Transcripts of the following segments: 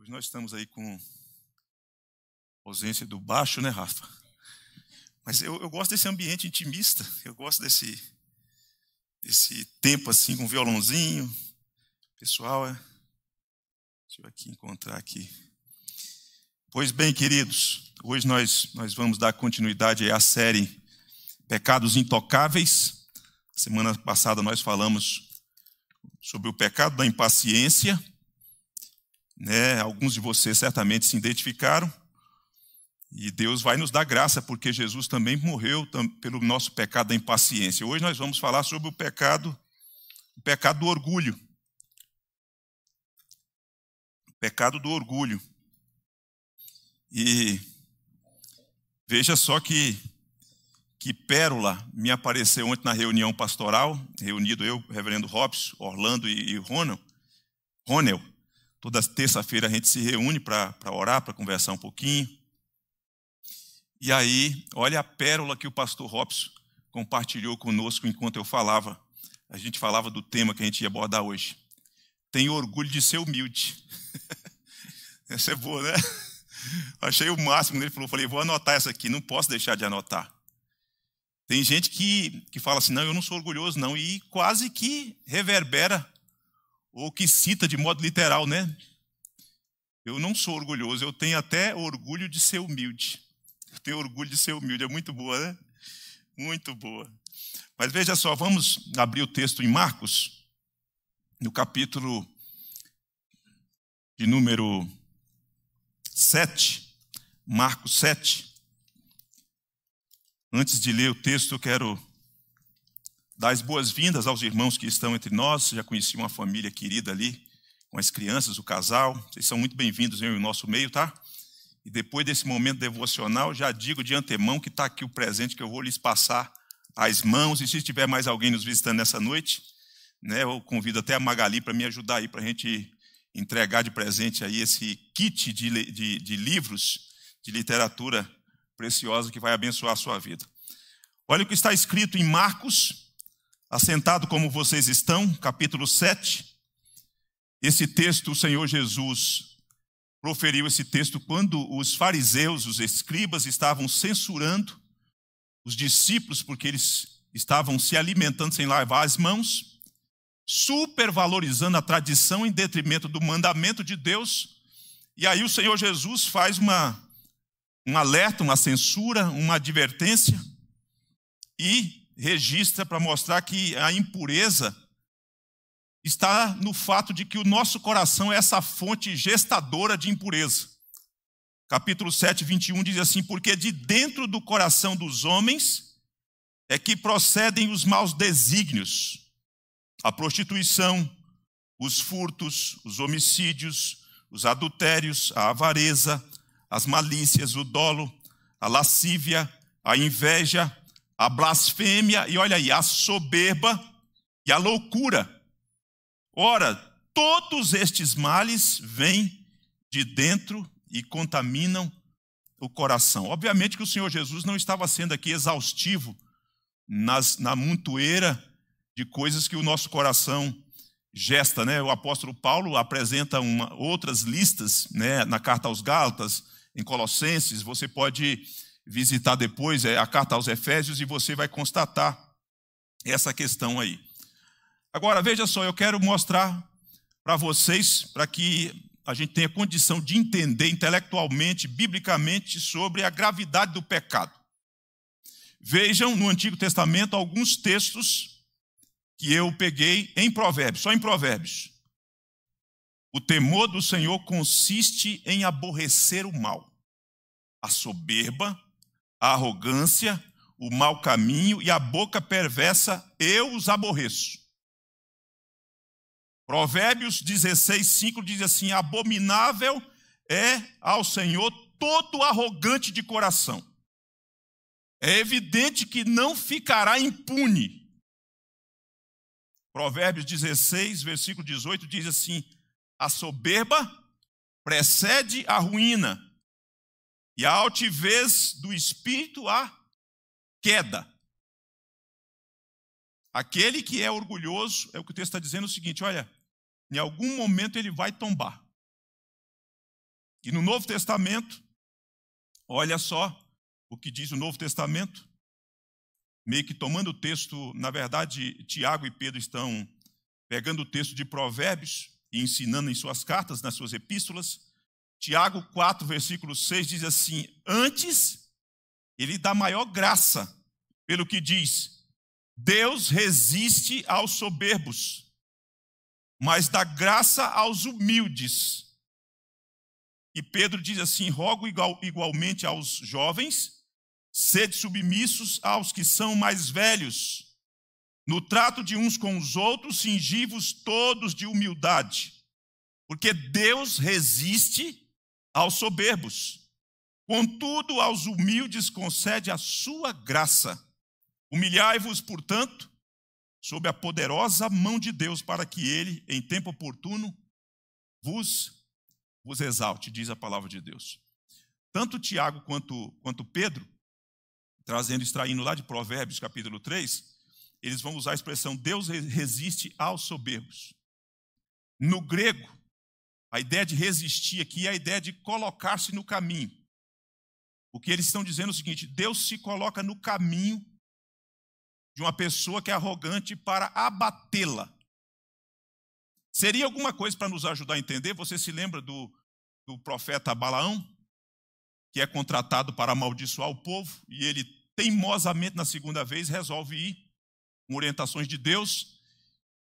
Hoje nós estamos aí com ausência do baixo, né, Rafa? Mas eu, eu gosto desse ambiente intimista, eu gosto desse, desse tempo assim com violãozinho. Pessoal, é... deixa eu aqui encontrar aqui. Pois bem, queridos, hoje nós, nós vamos dar continuidade à série Pecados Intocáveis. Semana passada nós falamos sobre o pecado da impaciência né, alguns de vocês certamente se identificaram. E Deus vai nos dar graça, porque Jesus também morreu pelo nosso pecado da impaciência. Hoje nós vamos falar sobre o pecado, o pecado do orgulho. O pecado do orgulho. E veja só que, que pérola me apareceu ontem na reunião pastoral, reunido eu, reverendo Robson, Orlando e, e Ronel. Ronel. Toda terça-feira a gente se reúne para orar, para conversar um pouquinho. E aí, olha a pérola que o pastor Robson compartilhou conosco enquanto eu falava. A gente falava do tema que a gente ia abordar hoje. Tem orgulho de ser humilde. essa é boa, né? Achei o máximo dele. ele falou. Falei, vou anotar essa aqui, não posso deixar de anotar. Tem gente que, que fala assim, não, eu não sou orgulhoso, não, e quase que reverbera ou que cita de modo literal, né? Eu não sou orgulhoso, eu tenho até orgulho de ser humilde. Eu tenho orgulho de ser humilde, é muito boa, né? Muito boa. Mas veja só, vamos abrir o texto em Marcos, no capítulo de número 7, Marcos 7. Antes de ler o texto, eu quero dar as boas-vindas aos irmãos que estão entre nós. Já conheci uma família querida ali, com as crianças, o casal. Vocês são muito bem-vindos em nosso meio, tá? E depois desse momento devocional, já digo de antemão que está aqui o presente que eu vou lhes passar às mãos. E se tiver mais alguém nos visitando nessa noite, né, eu convido até a Magali para me ajudar aí, para a gente entregar de presente aí esse kit de, de, de livros, de literatura preciosa que vai abençoar a sua vida. Olha o que está escrito em Marcos, assentado como vocês estão, capítulo 7. Esse texto, o Senhor Jesus proferiu esse texto quando os fariseus, os escribas, estavam censurando os discípulos porque eles estavam se alimentando sem lavar as mãos, supervalorizando a tradição em detrimento do mandamento de Deus. E aí o Senhor Jesus faz uma, um alerta, uma censura, uma advertência e registra para mostrar que a impureza está no fato de que o nosso coração é essa fonte gestadora de impureza. Capítulo 7, 21 diz assim: Porque de dentro do coração dos homens é que procedem os maus desígnios, a prostituição, os furtos, os homicídios, os adultérios, a avareza, as malícias, o dolo, a lascívia, a inveja, a blasfêmia e olha aí, a soberba e a loucura. Ora, todos estes males vêm de dentro e contaminam o coração. Obviamente que o Senhor Jesus não estava sendo aqui exaustivo nas, na montoeira de coisas que o nosso coração gesta, né? O apóstolo Paulo apresenta uma, outras listas, né? Na carta aos Gálatas, em Colossenses, você pode visitar depois, é a carta aos Efésios, e você vai constatar essa questão aí. Agora, veja só, eu quero mostrar para vocês, para que a gente tenha condição de entender intelectualmente, biblicamente, sobre a gravidade do pecado. Vejam no Antigo Testamento alguns textos que eu peguei em Provérbios, só em Provérbios. O temor do Senhor consiste em aborrecer o mal, a soberba, a arrogância, o mau caminho e a boca perversa, eu os aborreço. Provérbios 16, 5 diz assim: Abominável é ao Senhor todo arrogante de coração. É evidente que não ficará impune. Provérbios 16, versículo 18 diz assim: A soberba precede a ruína e a altivez do espírito a queda. Aquele que é orgulhoso, é o que o texto está dizendo o seguinte: olha, em algum momento ele vai tombar. E no Novo Testamento, olha só o que diz o Novo Testamento, meio que tomando o texto, na verdade, Tiago e Pedro estão pegando o texto de Provérbios e ensinando em suas cartas, nas suas epístolas. Tiago 4, versículo 6 diz assim: Antes, ele dá maior graça, pelo que diz: Deus resiste aos soberbos, mas dá graça aos humildes. E Pedro diz assim: Rogo igual, igualmente aos jovens, sede submissos aos que são mais velhos. No trato de uns com os outros, cingivos todos de humildade, porque Deus resiste aos soberbos. Contudo, aos humildes concede a sua graça. Humilhai-vos, portanto, sob a poderosa mão de Deus, para que ele, em tempo oportuno, vos, vos exalte, diz a palavra de Deus. Tanto Tiago quanto, quanto Pedro, trazendo, extraindo lá de Provérbios, capítulo 3, eles vão usar a expressão Deus resiste aos soberbos. No grego, a ideia de resistir aqui é a ideia de colocar-se no caminho. O que eles estão dizendo é o seguinte: Deus se coloca no caminho de uma pessoa que é arrogante para abatê-la. Seria alguma coisa para nos ajudar a entender? Você se lembra do, do profeta Balaão, que é contratado para amaldiçoar o povo, e ele teimosamente na segunda vez resolve ir, com orientações de Deus,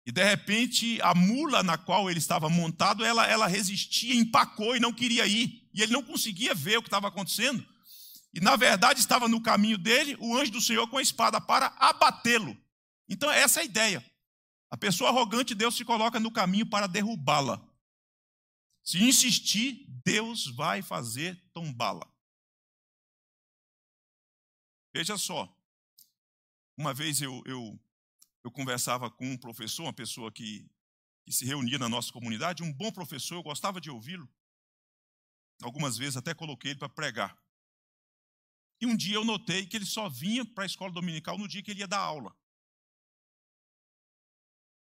e de repente a mula na qual ele estava montado, ela, ela resistia, empacou e não queria ir. E ele não conseguia ver o que estava acontecendo. E na verdade estava no caminho dele o anjo do Senhor com a espada para abatê-lo. Então essa é a ideia. A pessoa arrogante, Deus se coloca no caminho para derrubá-la. Se insistir, Deus vai fazer tombá-la. Veja só, uma vez eu, eu eu conversava com um professor, uma pessoa que, que se reunia na nossa comunidade, um bom professor, eu gostava de ouvi-lo. Algumas vezes até coloquei ele para pregar. E um dia eu notei que ele só vinha para a escola dominical no dia que ele ia dar aula.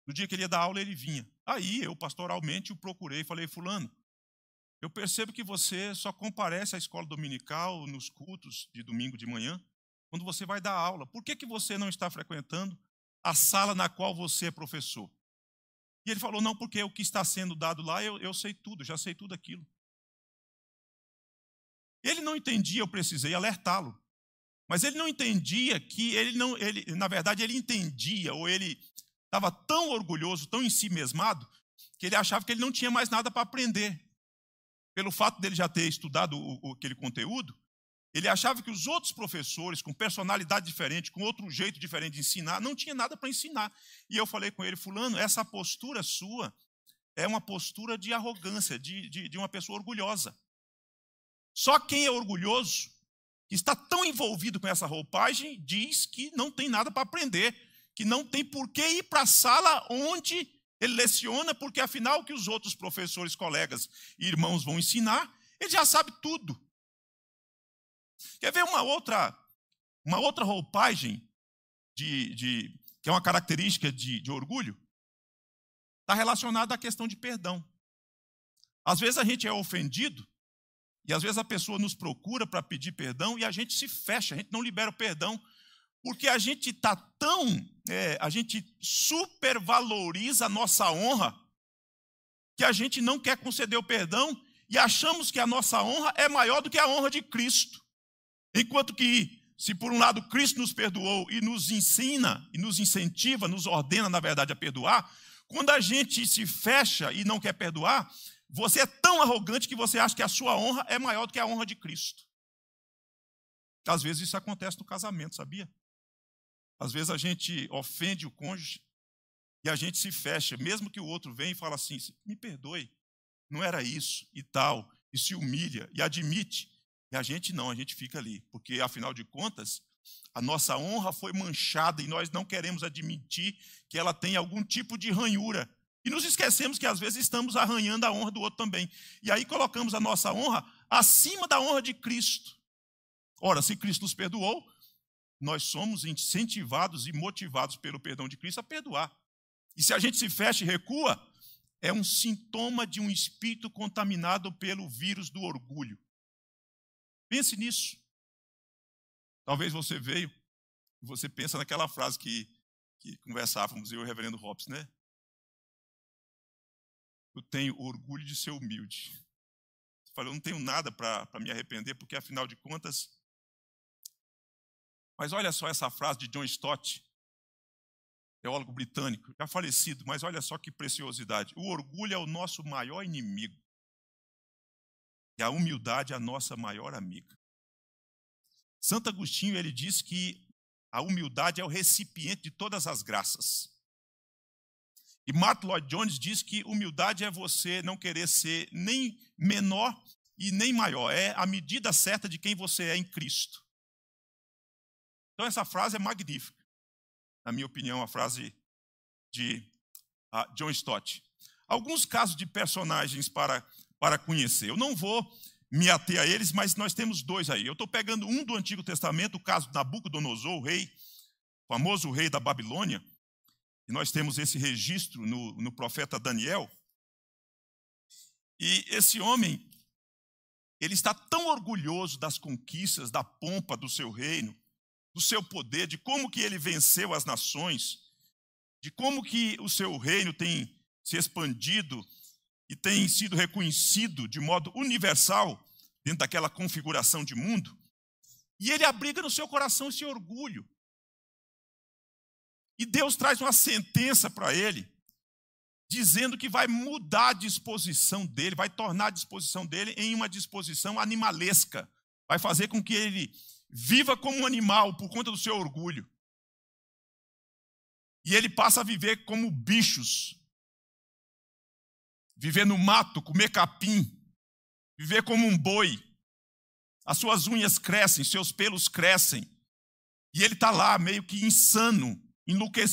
No dia que ele ia dar aula, ele vinha. Aí eu, pastoralmente, o procurei e falei: Fulano, eu percebo que você só comparece à escola dominical nos cultos de domingo de manhã, quando você vai dar aula. Por que, que você não está frequentando a sala na qual você é professor. E ele falou: Não, porque o que está sendo dado lá, eu, eu sei tudo, já sei tudo aquilo. Ele não entendia, eu precisei alertá-lo. Mas ele não entendia que ele não, ele, na verdade, ele entendia, ou ele estava tão orgulhoso, tão em si mesmado, que ele achava que ele não tinha mais nada para aprender. Pelo fato dele já ter estudado o, o, aquele conteúdo, ele achava que os outros professores, com personalidade diferente, com outro jeito diferente de ensinar, não tinha nada para ensinar. E eu falei com ele, Fulano, essa postura sua é uma postura de arrogância, de, de, de uma pessoa orgulhosa. Só quem é orgulhoso, que está tão envolvido com essa roupagem, diz que não tem nada para aprender, que não tem por que ir para a sala onde ele leciona, porque afinal o que os outros professores, colegas e irmãos vão ensinar, ele já sabe tudo. Quer ver uma outra, uma outra roupagem de, de que é uma característica de, de orgulho? Está relacionada à questão de perdão. Às vezes a gente é ofendido e às vezes a pessoa nos procura para pedir perdão e a gente se fecha, a gente não libera o perdão, porque a gente está tão. É, a gente supervaloriza a nossa honra que a gente não quer conceder o perdão e achamos que a nossa honra é maior do que a honra de Cristo. Enquanto que, se por um lado Cristo nos perdoou e nos ensina, e nos incentiva, nos ordena, na verdade, a perdoar, quando a gente se fecha e não quer perdoar, você é tão arrogante que você acha que a sua honra é maior do que a honra de Cristo. Às vezes isso acontece no casamento, sabia? Às vezes a gente ofende o cônjuge e a gente se fecha, mesmo que o outro venha e fala assim: me perdoe, não era isso e tal, e se humilha e admite. E a gente não, a gente fica ali, porque afinal de contas, a nossa honra foi manchada e nós não queremos admitir que ela tem algum tipo de ranhura. E nos esquecemos que às vezes estamos arranhando a honra do outro também. E aí colocamos a nossa honra acima da honra de Cristo. Ora, se Cristo nos perdoou, nós somos incentivados e motivados pelo perdão de Cristo a perdoar. E se a gente se fecha e recua, é um sintoma de um espírito contaminado pelo vírus do orgulho. Pense nisso. Talvez você veio e você pensa naquela frase que, que conversávamos eu e o reverendo Hobbes, né? Eu tenho orgulho de ser humilde. Você falei, eu não tenho nada para me arrepender, porque afinal de contas. Mas olha só essa frase de John Stott, teólogo britânico, já falecido, mas olha só que preciosidade. O orgulho é o nosso maior inimigo. E a humildade é a nossa maior amiga. Santo Agostinho ele diz que a humildade é o recipiente de todas as graças. E Martin Lloyd Jones diz que humildade é você não querer ser nem menor e nem maior, é a medida certa de quem você é em Cristo. Então essa frase é magnífica. Na minha opinião, a frase de ah, John Stott. Alguns casos de personagens para para conhecer. Eu não vou me ater a eles, mas nós temos dois aí. Eu estou pegando um do Antigo Testamento, o caso de Nabucodonosor, o rei, famoso rei da Babilônia, e nós temos esse registro no, no profeta Daniel. E esse homem, ele está tão orgulhoso das conquistas, da pompa do seu reino, do seu poder, de como que ele venceu as nações, de como que o seu reino tem se expandido e tem sido reconhecido de modo universal dentro daquela configuração de mundo, e ele abriga no seu coração esse orgulho. E Deus traz uma sentença para ele, dizendo que vai mudar a disposição dele, vai tornar a disposição dele em uma disposição animalesca, vai fazer com que ele viva como um animal por conta do seu orgulho. E ele passa a viver como bichos, viver no mato, comer capim, viver como um boi. As suas unhas crescem, seus pelos crescem. E ele está lá, meio que insano,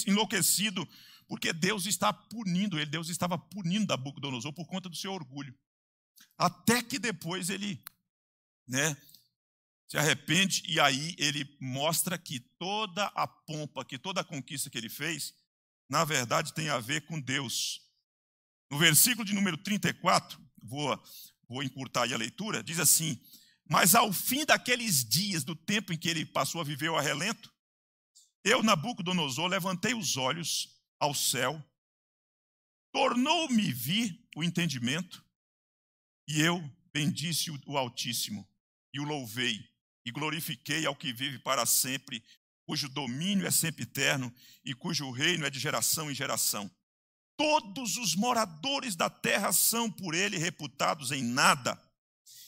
enlouquecido, porque Deus está punindo ele. Deus estava punindo Nabucodonosor por conta do seu orgulho. Até que depois ele né, se arrepende e aí ele mostra que toda a pompa, que toda a conquista que ele fez, na verdade tem a ver com Deus no versículo de número 34, vou, vou encurtar a leitura, diz assim: Mas ao fim daqueles dias, do tempo em que ele passou a viver o relento, eu, Nabucodonosor, levantei os olhos ao céu, tornou-me vir o entendimento, e eu bendice o Altíssimo, e o louvei, e glorifiquei ao que vive para sempre, cujo domínio é sempre eterno e cujo reino é de geração em geração todos os moradores da terra são por ele reputados em nada.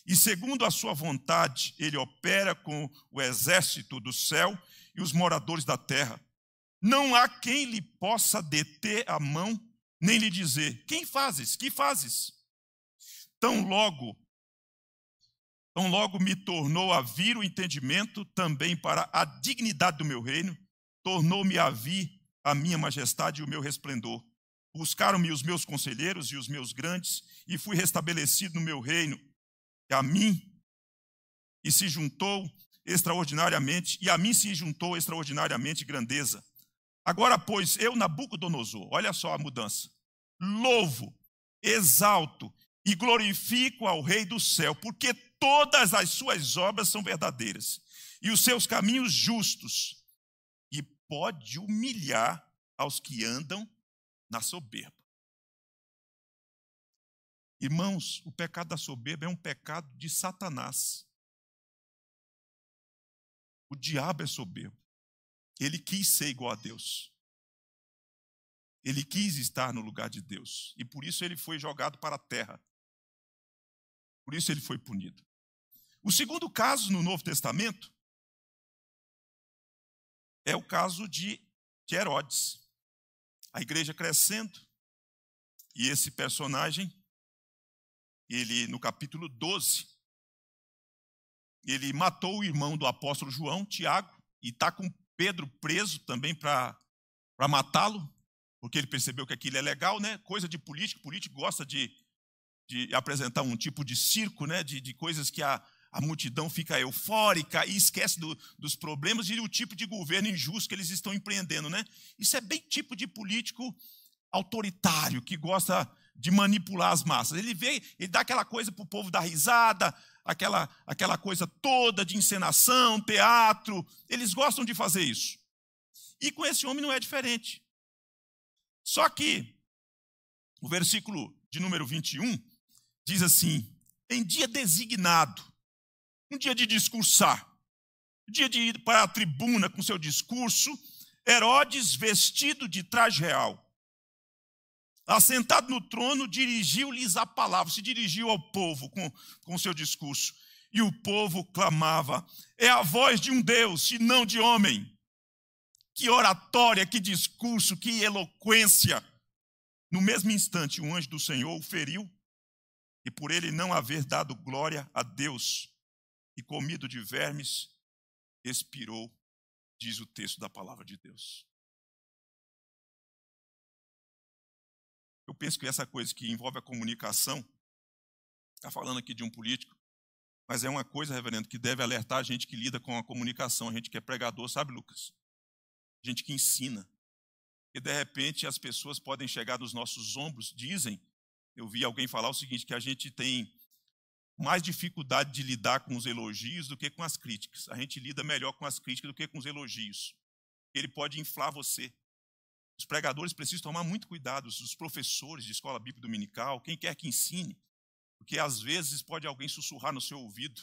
E segundo a sua vontade, ele opera com o exército do céu e os moradores da terra. Não há quem lhe possa deter a mão, nem lhe dizer: Quem fazes? Que fazes? Tão logo, tão logo me tornou a vir o entendimento também para a dignidade do meu reino, tornou-me a vir a minha majestade e o meu resplendor Buscaram-me os meus conselheiros e os meus grandes, e fui restabelecido no meu reino. E a mim e se juntou extraordinariamente, e a mim se juntou extraordinariamente grandeza. Agora, pois, eu, Nabucodonosor, olha só a mudança, louvo, exalto e glorifico ao Rei do céu, porque todas as suas obras são verdadeiras e os seus caminhos justos, e pode humilhar aos que andam na soberba. Irmãos, o pecado da soberba é um pecado de Satanás. O diabo é soberbo. Ele quis ser igual a Deus. Ele quis estar no lugar de Deus. E por isso ele foi jogado para a terra. Por isso ele foi punido. O segundo caso no Novo Testamento é o caso de Herodes a igreja crescendo. E esse personagem, ele no capítulo 12, ele matou o irmão do apóstolo João, Tiago, e está com Pedro preso também para matá-lo, porque ele percebeu que aquilo é legal, né? Coisa de político, político gosta de, de apresentar um tipo de circo, né? De, de coisas que a, a multidão fica eufórica e esquece do, dos problemas e do tipo de governo injusto que eles estão empreendendo, né? Isso é bem tipo de político autoritário que gosta de manipular as massas. Ele vem e dá aquela coisa para o povo dar risada, aquela, aquela coisa toda de encenação, teatro. Eles gostam de fazer isso. E com esse homem não é diferente. Só que o versículo de número 21 diz assim: em dia designado, um dia de discursar, um dia de ir para a tribuna com seu discurso, Herodes vestido de traje real. Assentado no trono, dirigiu-lhes a palavra, se dirigiu ao povo com, com seu discurso. E o povo clamava: É a voz de um Deus e não de homem. Que oratória, que discurso, que eloquência. No mesmo instante, um anjo do Senhor o feriu, e por ele não haver dado glória a Deus, e comido de vermes, expirou, diz o texto da palavra de Deus. Eu penso que essa coisa que envolve a comunicação, está falando aqui de um político, mas é uma coisa, reverendo, que deve alertar a gente que lida com a comunicação, a gente que é pregador, sabe, Lucas? A gente que ensina. E de repente as pessoas podem chegar dos nossos ombros, dizem. Eu vi alguém falar o seguinte: que a gente tem mais dificuldade de lidar com os elogios do que com as críticas. A gente lida melhor com as críticas do que com os elogios. Ele pode inflar você. Os pregadores precisam tomar muito cuidado, os professores de escola bíblica dominical, quem quer que ensine, porque às vezes pode alguém sussurrar no seu ouvido.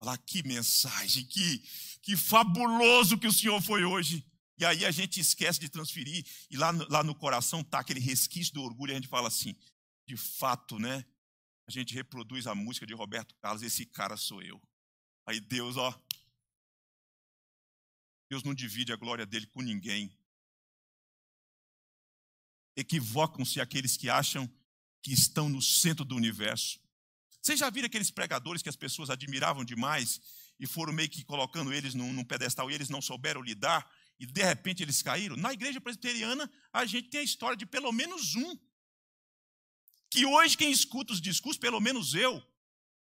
Falar que mensagem, que, que fabuloso que o senhor foi hoje. E aí a gente esquece de transferir, e lá, lá no coração está aquele resquício do orgulho, e a gente fala assim: de fato, né? a gente reproduz a música de Roberto Carlos, esse cara sou eu. Aí Deus, ó. Deus não divide a glória dele com ninguém. Equivocam-se aqueles que acham que estão no centro do universo. Vocês já viram aqueles pregadores que as pessoas admiravam demais e foram meio que colocando eles num, num pedestal e eles não souberam lidar e de repente eles caíram? Na igreja presbiteriana, a gente tem a história de pelo menos um que hoje quem escuta os discursos, pelo menos eu,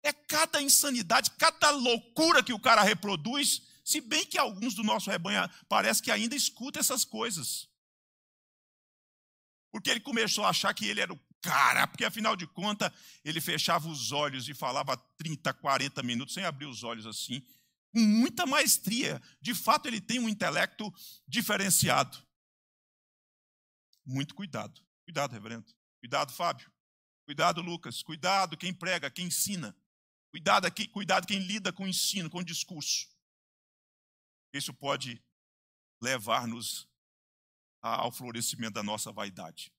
é cada insanidade, cada loucura que o cara reproduz, se bem que alguns do nosso rebanho parece que ainda escuta essas coisas. Porque ele começou a achar que ele era o cara, porque afinal de contas ele fechava os olhos e falava 30, 40 minutos sem abrir os olhos assim, com muita maestria. De fato, ele tem um intelecto diferenciado. Muito cuidado. Cuidado, reverendo. Cuidado, Fábio. Cuidado, Lucas, cuidado quem prega, quem ensina. Cuidado, aqui, cuidado quem lida com o ensino, com o discurso. Isso pode levar-nos ao florescimento da nossa vaidade.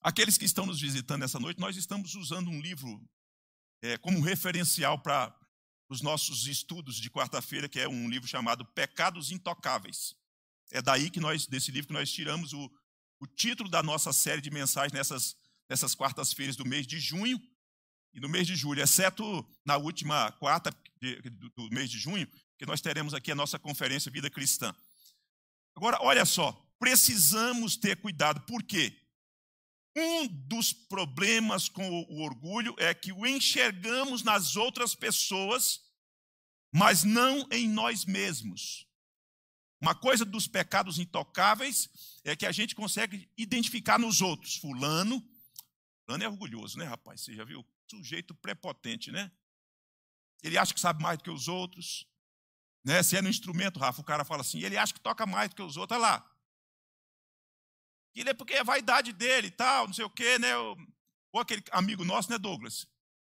Aqueles que estão nos visitando essa noite, nós estamos usando um livro é, como referencial para os nossos estudos de quarta-feira, que é um livro chamado Pecados Intocáveis. É daí que nós, desse livro, que nós tiramos o, o título da nossa série de mensagens nessas nessas quartas-feiras do mês de junho e no mês de julho, exceto na última quarta do mês de junho, que nós teremos aqui a nossa conferência Vida Cristã. Agora, olha só, precisamos ter cuidado, por quê? Um dos problemas com o orgulho é que o enxergamos nas outras pessoas, mas não em nós mesmos. Uma coisa dos pecados intocáveis é que a gente consegue identificar nos outros. Fulano Fulano é orgulhoso, né, rapaz? Você já viu? Sujeito prepotente, né? Ele acha que sabe mais do que os outros. Né? Se é no instrumento, Rafa, o cara fala assim, ele acha que toca mais do que os outros, olha lá. Ele é porque é vaidade dele e tal, não sei o quê, né? Ou aquele amigo nosso, né, Douglas?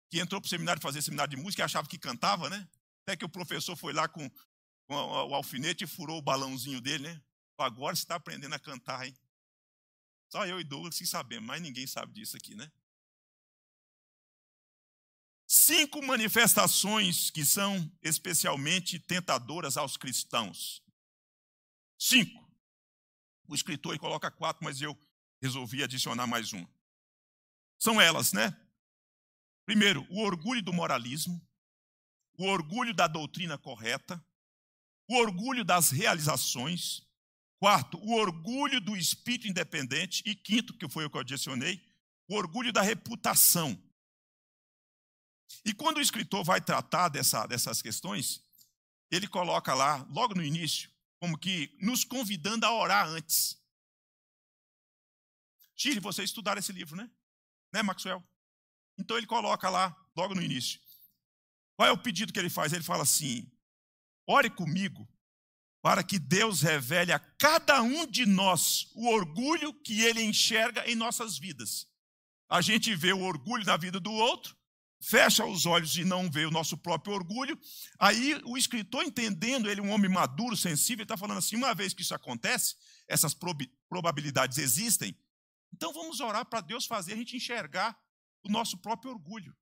Que entrou para o seminário fazer seminário de música e achava que cantava, né? Até que o professor foi lá com, com o alfinete e furou o balãozinho dele, né? Agora você está aprendendo a cantar, hein? Só eu e Douglas que sabemos, mas ninguém sabe disso aqui, né? Cinco manifestações que são especialmente tentadoras aos cristãos. Cinco. O escritor coloca quatro, mas eu resolvi adicionar mais uma. São elas, né? Primeiro, o orgulho do moralismo, o orgulho da doutrina correta, o orgulho das realizações, Quarto, o orgulho do espírito independente. E quinto, que foi o que eu adicionei, o orgulho da reputação. E quando o escritor vai tratar dessa, dessas questões, ele coloca lá, logo no início, como que nos convidando a orar antes. Chile, vocês estudaram esse livro, né? Né, Maxwell? Então ele coloca lá, logo no início. Qual é o pedido que ele faz? Ele fala assim: ore comigo para que Deus revele a cada um de nós o orgulho que ele enxerga em nossas vidas. A gente vê o orgulho na vida do outro, fecha os olhos e não vê o nosso próprio orgulho. Aí o escritor, entendendo ele, um homem maduro, sensível, está falando assim: uma vez que isso acontece, essas probabilidades existem, então vamos orar para Deus fazer a gente enxergar o nosso próprio orgulho.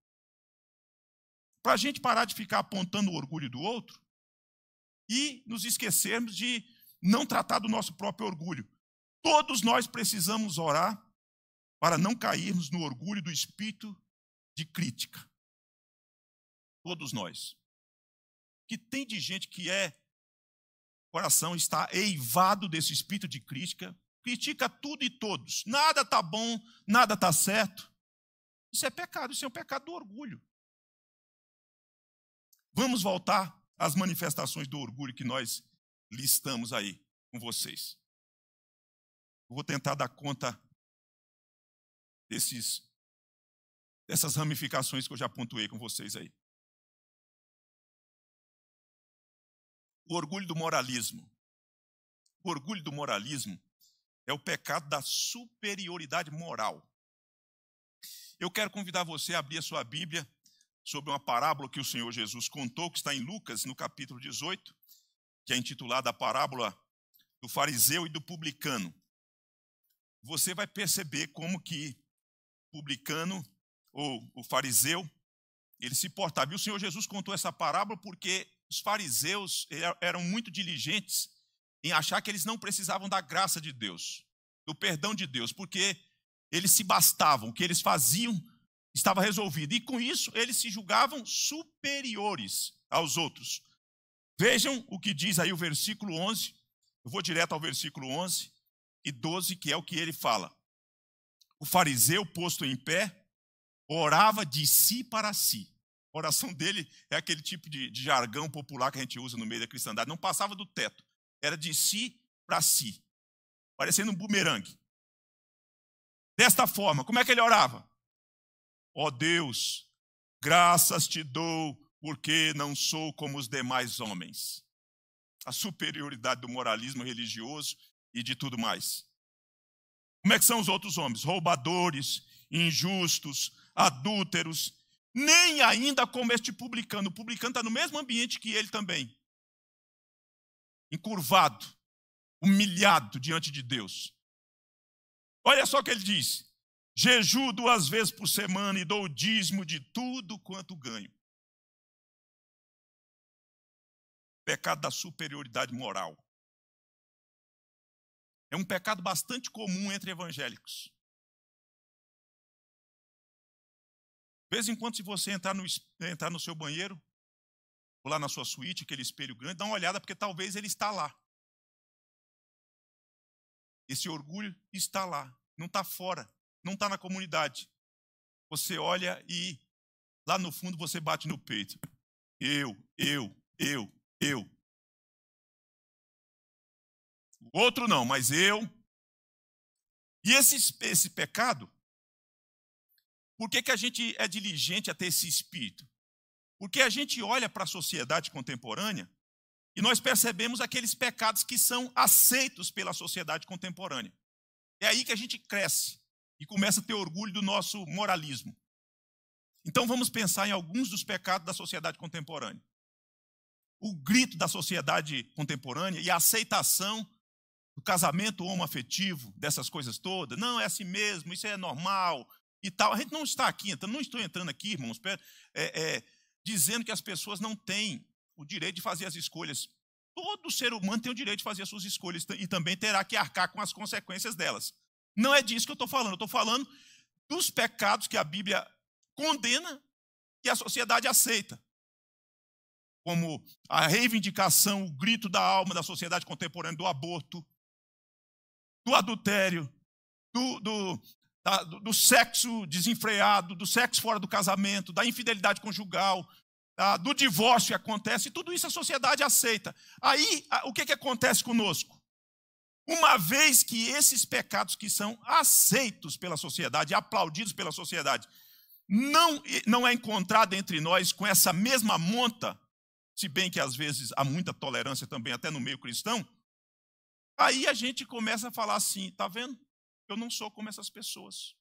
Para a gente parar de ficar apontando o orgulho do outro e nos esquecermos de não tratar do nosso próprio orgulho. Todos nós precisamos orar para não cairmos no orgulho do espírito de crítica. Todos nós. Que tem de gente que é coração está eivado desse espírito de crítica, critica tudo e todos. Nada tá bom, nada tá certo. Isso é pecado, isso é um pecado do orgulho. Vamos voltar as manifestações do orgulho que nós listamos aí com vocês. Eu vou tentar dar conta desses, dessas ramificações que eu já pontuei com vocês aí. O orgulho do moralismo. O orgulho do moralismo é o pecado da superioridade moral. Eu quero convidar você a abrir a sua Bíblia sobre uma parábola que o Senhor Jesus contou, que está em Lucas, no capítulo 18, que é intitulada a parábola do fariseu e do publicano. Você vai perceber como que publicano ou o fariseu, ele se portava. E o Senhor Jesus contou essa parábola porque os fariseus eram muito diligentes em achar que eles não precisavam da graça de Deus, do perdão de Deus, porque eles se bastavam, o que eles faziam estava resolvido. E com isso, eles se julgavam superiores aos outros. Vejam o que diz aí o versículo 11. Eu vou direto ao versículo 11 e 12, que é o que ele fala. O fariseu, posto em pé, orava de si para si. A oração dele é aquele tipo de, de jargão popular que a gente usa no meio da cristandade. Não passava do teto, era de si para si, parecendo um bumerangue. Desta forma, como é que ele orava? Ó Deus, graças te dou, porque não sou como os demais homens. A superioridade do moralismo religioso e de tudo mais. Como é que são os outros homens? Roubadores, injustos, adúlteros, nem ainda como este publicano. O publicano está no mesmo ambiente que ele também. Encurvado, humilhado diante de Deus. Olha só o que ele diz: jejuo duas vezes por semana e dou o dízimo de tudo quanto ganho. Pecado da superioridade moral. É um pecado bastante comum entre evangélicos. De vez em quando, se você entrar no, entrar no seu banheiro, ou lá na sua suíte, aquele espelho grande, dá uma olhada, porque talvez ele está lá. Esse orgulho está lá, não está fora não está na comunidade. Você olha e lá no fundo você bate no peito. Eu, eu, eu, eu. O outro não, mas eu. E esse, esse pecado, por que, que a gente é diligente a ter esse espírito? Porque a gente olha para a sociedade contemporânea e nós percebemos aqueles pecados que são aceitos pela sociedade contemporânea. É aí que a gente cresce e começa a ter orgulho do nosso moralismo. Então vamos pensar em alguns dos pecados da sociedade contemporânea. O grito da sociedade contemporânea e a aceitação do casamento homoafetivo, dessas coisas todas. Não, é assim mesmo, isso é normal e tal. A gente não está aqui, então não estou entrando aqui, irmãos, é, é, dizendo que as pessoas não têm o direito de fazer as escolhas. Todo ser humano tem o direito de fazer as suas escolhas e também terá que arcar com as consequências delas. Não é disso que eu estou falando. Eu estou falando dos pecados que a Bíblia condena e a sociedade aceita. Como a reivindicação, o grito da alma da sociedade contemporânea do aborto, do adultério, do, do, da, do, do sexo desenfreado, do sexo fora do casamento, da infidelidade conjugal, do divórcio que acontece, tudo isso a sociedade aceita. Aí, o que, que acontece conosco? Uma vez que esses pecados que são aceitos pela sociedade, aplaudidos pela sociedade, não, não é encontrado entre nós com essa mesma monta, se bem que às vezes há muita tolerância também, até no meio cristão, aí a gente começa a falar assim: está vendo? Eu não sou como essas pessoas.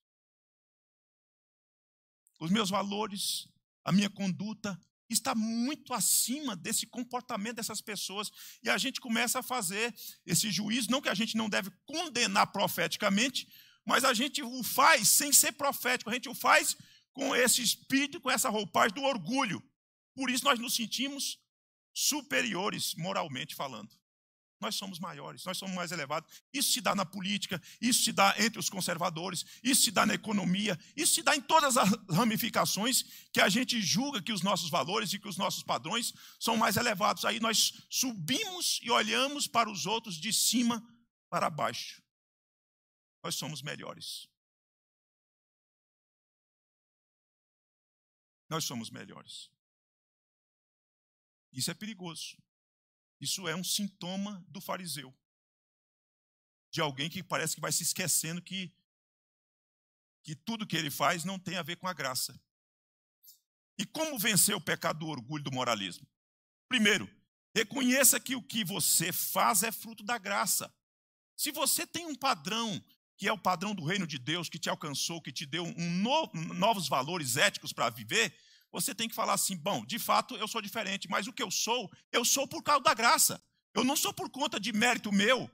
Os meus valores, a minha conduta está muito acima desse comportamento dessas pessoas. E a gente começa a fazer esse juízo, não que a gente não deve condenar profeticamente, mas a gente o faz sem ser profético, a gente o faz com esse espírito, com essa roupagem do orgulho. Por isso nós nos sentimos superiores moralmente falando. Nós somos maiores, nós somos mais elevados. Isso se dá na política, isso se dá entre os conservadores, isso se dá na economia, isso se dá em todas as ramificações que a gente julga que os nossos valores e que os nossos padrões são mais elevados. Aí nós subimos e olhamos para os outros de cima para baixo. Nós somos melhores. Nós somos melhores. Isso é perigoso. Isso é um sintoma do fariseu. De alguém que parece que vai se esquecendo que, que tudo que ele faz não tem a ver com a graça. E como vencer o pecado do orgulho do moralismo? Primeiro, reconheça que o que você faz é fruto da graça. Se você tem um padrão, que é o padrão do reino de Deus, que te alcançou, que te deu um novos valores éticos para viver, você tem que falar assim: bom, de fato eu sou diferente, mas o que eu sou, eu sou por causa da graça. Eu não sou por conta de mérito meu.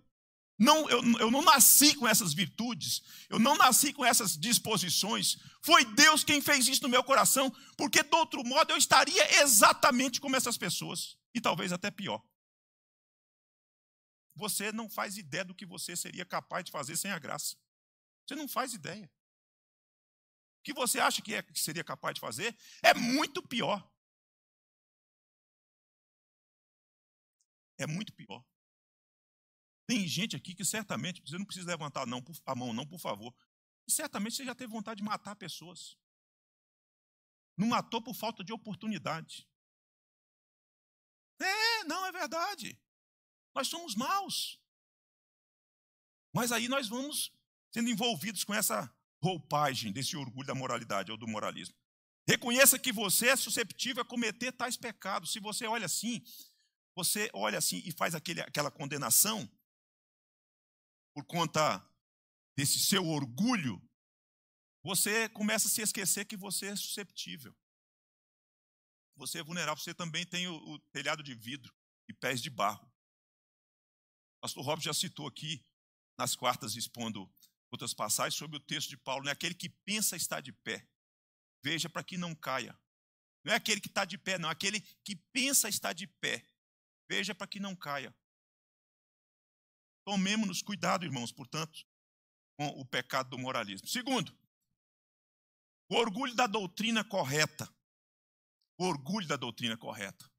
Não, eu, eu não nasci com essas virtudes, eu não nasci com essas disposições. Foi Deus quem fez isso no meu coração, porque do outro modo eu estaria exatamente como essas pessoas, e talvez até pior. Você não faz ideia do que você seria capaz de fazer sem a graça. Você não faz ideia que você acha que, é, que seria capaz de fazer é muito pior. É muito pior. Tem gente aqui que certamente, você não precisa levantar não, a mão não, por favor. Certamente você já teve vontade de matar pessoas. Não matou por falta de oportunidade. É, não, é verdade. Nós somos maus. Mas aí nós vamos sendo envolvidos com essa roupagem desse orgulho da moralidade ou do moralismo. Reconheça que você é susceptível a cometer tais pecados. Se você olha assim, você olha assim e faz aquele, aquela condenação por conta desse seu orgulho, você começa a se esquecer que você é susceptível. Você é vulnerável, você também tem o, o telhado de vidro e pés de barro. O pastor Rob já citou aqui nas quartas expondo outras passagens sobre o texto de Paulo, não é aquele que pensa estar de pé. Veja para que não caia. Não é aquele que está de pé, não, é aquele que pensa estar de pé. Veja para que não caia. Tomemos-nos cuidado, irmãos, portanto, com o pecado do moralismo. Segundo, o orgulho da doutrina correta. O orgulho da doutrina correta.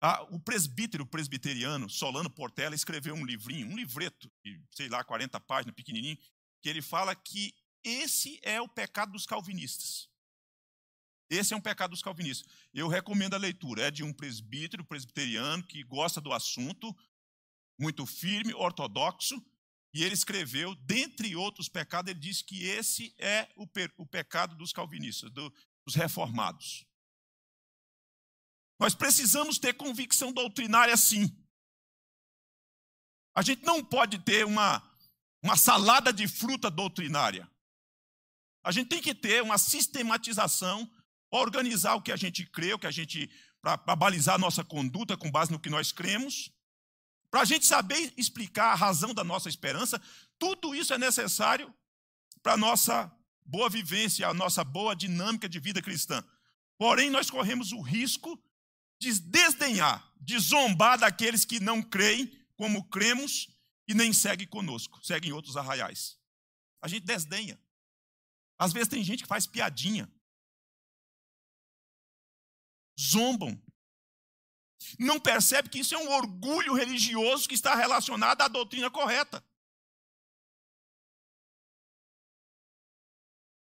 Ah, o presbítero presbiteriano Solano Portela escreveu um livrinho, um livreto, de, sei lá, 40 páginas, pequenininho, que ele fala que esse é o pecado dos calvinistas. Esse é um pecado dos calvinistas. Eu recomendo a leitura. É de um presbítero presbiteriano que gosta do assunto, muito firme, ortodoxo, e ele escreveu, dentre outros pecados, ele diz que esse é o, pe o pecado dos calvinistas, do, dos reformados. Nós precisamos ter convicção doutrinária sim. A gente não pode ter uma, uma salada de fruta doutrinária. A gente tem que ter uma sistematização, organizar o que a gente crê, o que a gente. para balizar a nossa conduta com base no que nós cremos. Para a gente saber explicar a razão da nossa esperança, tudo isso é necessário para a nossa boa vivência, a nossa boa dinâmica de vida cristã. Porém, nós corremos o risco de desdenhar, de zombar daqueles que não creem como cremos e nem seguem conosco, seguem outros arraiais. A gente desdenha. Às vezes tem gente que faz piadinha. Zombam. Não percebe que isso é um orgulho religioso que está relacionado à doutrina correta.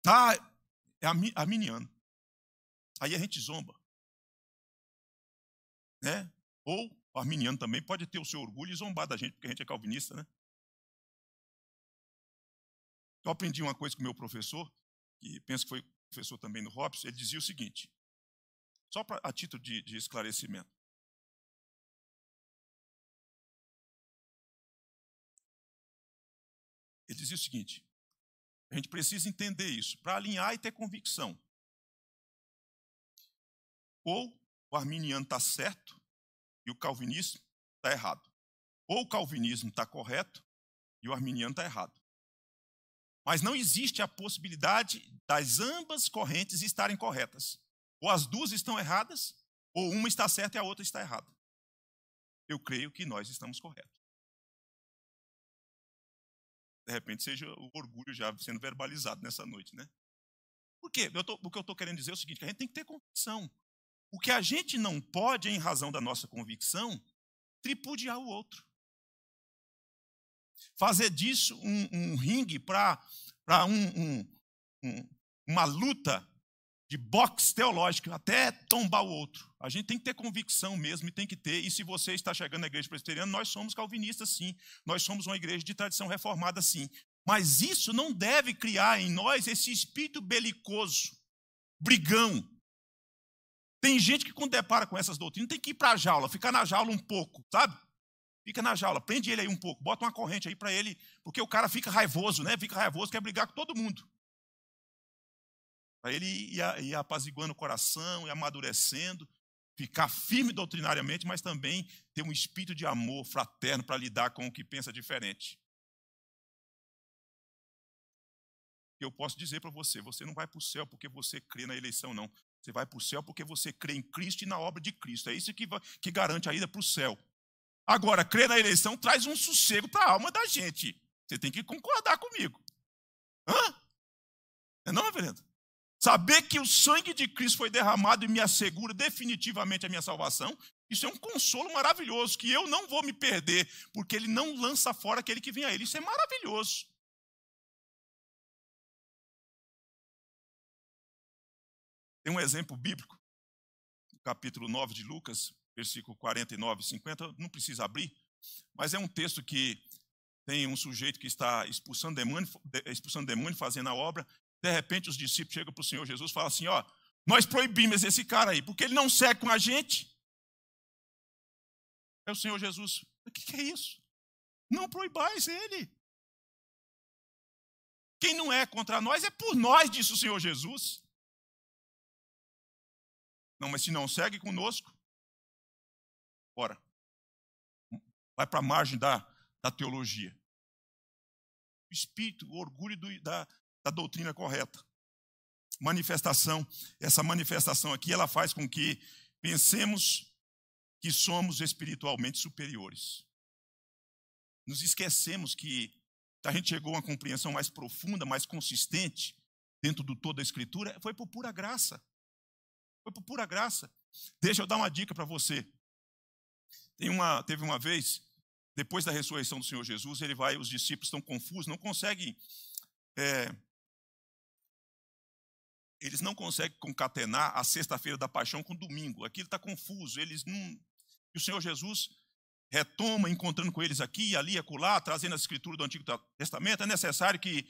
Tá, é arminiano. Aí a gente zomba né? Ou o arminiano também pode ter o seu orgulho e zombar da gente, porque a gente é calvinista, né? Eu aprendi uma coisa com o meu professor, que penso que foi professor também no Hobbes, ele dizia o seguinte, só pra, a título de, de esclarecimento. Ele dizia o seguinte: a gente precisa entender isso para alinhar e ter convicção. Ou o arminiano está certo e o calvinismo está errado. Ou o calvinismo está correto e o arminiano está errado. Mas não existe a possibilidade das ambas correntes estarem corretas. Ou as duas estão erradas, ou uma está certa e a outra está errada. Eu creio que nós estamos corretos. De repente seja o orgulho já sendo verbalizado nessa noite, né? Por quê? Eu tô, o que eu estou querendo dizer é o seguinte: que a gente tem que ter convicção. O que a gente não pode, em razão da nossa convicção, tripudiar o outro. Fazer disso um, um ringue para um, um, uma luta de boxe teológico até tombar o outro. A gente tem que ter convicção mesmo e tem que ter. E se você está chegando à igreja presbiteriana, nós somos calvinistas, sim. Nós somos uma igreja de tradição reformada, sim. Mas isso não deve criar em nós esse espírito belicoso, brigão, tem gente que, quando depara com essas doutrinas, tem que ir para a jaula, ficar na jaula um pouco, sabe? Fica na jaula, prende ele aí um pouco, bota uma corrente aí para ele, porque o cara fica raivoso, né? Fica raivoso, quer brigar com todo mundo. Para ele ir, ir apaziguando o coração, ir amadurecendo, ficar firme doutrinariamente, mas também ter um espírito de amor fraterno para lidar com o que pensa diferente. Eu posso dizer para você, você não vai para o céu porque você crê na eleição, não. Você vai para o céu porque você crê em Cristo e na obra de Cristo. É isso que, que garante a ida para o céu. Agora, crer na eleição traz um sossego para a alma da gente. Você tem que concordar comigo. Hã? É não, reverendo? Saber que o sangue de Cristo foi derramado e me assegura definitivamente a minha salvação, isso é um consolo maravilhoso, que eu não vou me perder, porque ele não lança fora aquele que vem a ele. Isso é maravilhoso. Tem um exemplo bíblico, no capítulo 9 de Lucas, versículo 49 e 50, não precisa abrir, mas é um texto que tem um sujeito que está expulsando demônio, expulsando demônio fazendo a obra, de repente os discípulos chegam para o Senhor Jesus e falam assim, ó, nós proibimos esse cara aí, porque ele não segue com a gente. É o Senhor Jesus, o que, que é isso? Não proibais ele. Quem não é contra nós é por nós, disse o Senhor Jesus. Não, mas se não segue conosco, fora vai para a margem da, da teologia. O espírito, o orgulho do, da, da doutrina correta. Manifestação, essa manifestação aqui, ela faz com que pensemos que somos espiritualmente superiores. Nos esquecemos que a gente chegou a uma compreensão mais profunda, mais consistente dentro do todo da Escritura, foi por pura graça. Foi por pura graça. Deixa eu dar uma dica para você. Uma, teve uma vez, depois da ressurreição do Senhor Jesus, ele vai, os discípulos estão confusos, não conseguem. É, eles não conseguem concatenar a sexta-feira da paixão com domingo. Aquilo está confuso. Eles não. O Senhor Jesus retoma, encontrando com eles aqui, ali, acolá, trazendo a escritura do Antigo Testamento. É necessário que,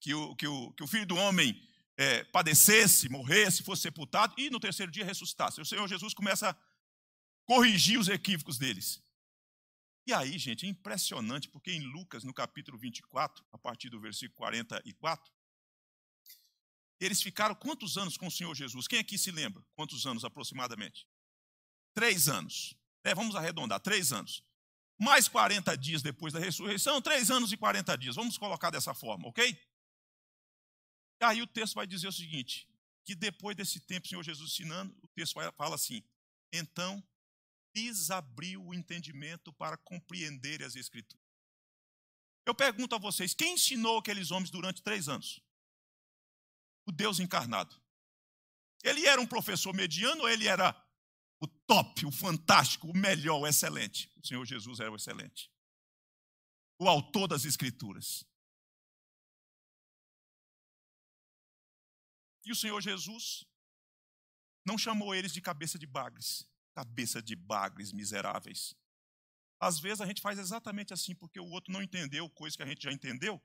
que, o, que, o, que o Filho do Homem é, padecesse, morresse, fosse sepultado e no terceiro dia ressuscitasse. O Senhor Jesus começa a corrigir os equívocos deles. E aí, gente, é impressionante, porque em Lucas, no capítulo 24, a partir do versículo 44, eles ficaram quantos anos com o Senhor Jesus? Quem aqui se lembra? Quantos anos aproximadamente? Três anos. É, vamos arredondar, três anos. Mais 40 dias depois da ressurreição, três anos e 40 dias. Vamos colocar dessa forma, ok? Aí o texto vai dizer o seguinte: que depois desse tempo, o Senhor Jesus ensinando, o texto fala assim: então lhes abriu o entendimento para compreender as Escrituras. Eu pergunto a vocês: quem ensinou aqueles homens durante três anos? O Deus encarnado. Ele era um professor mediano ou ele era o top, o fantástico, o melhor, o excelente? O Senhor Jesus era o excelente. O autor das Escrituras. E o Senhor Jesus não chamou eles de cabeça de bagres. Cabeça de bagres miseráveis. Às vezes a gente faz exatamente assim porque o outro não entendeu coisa que a gente já entendeu.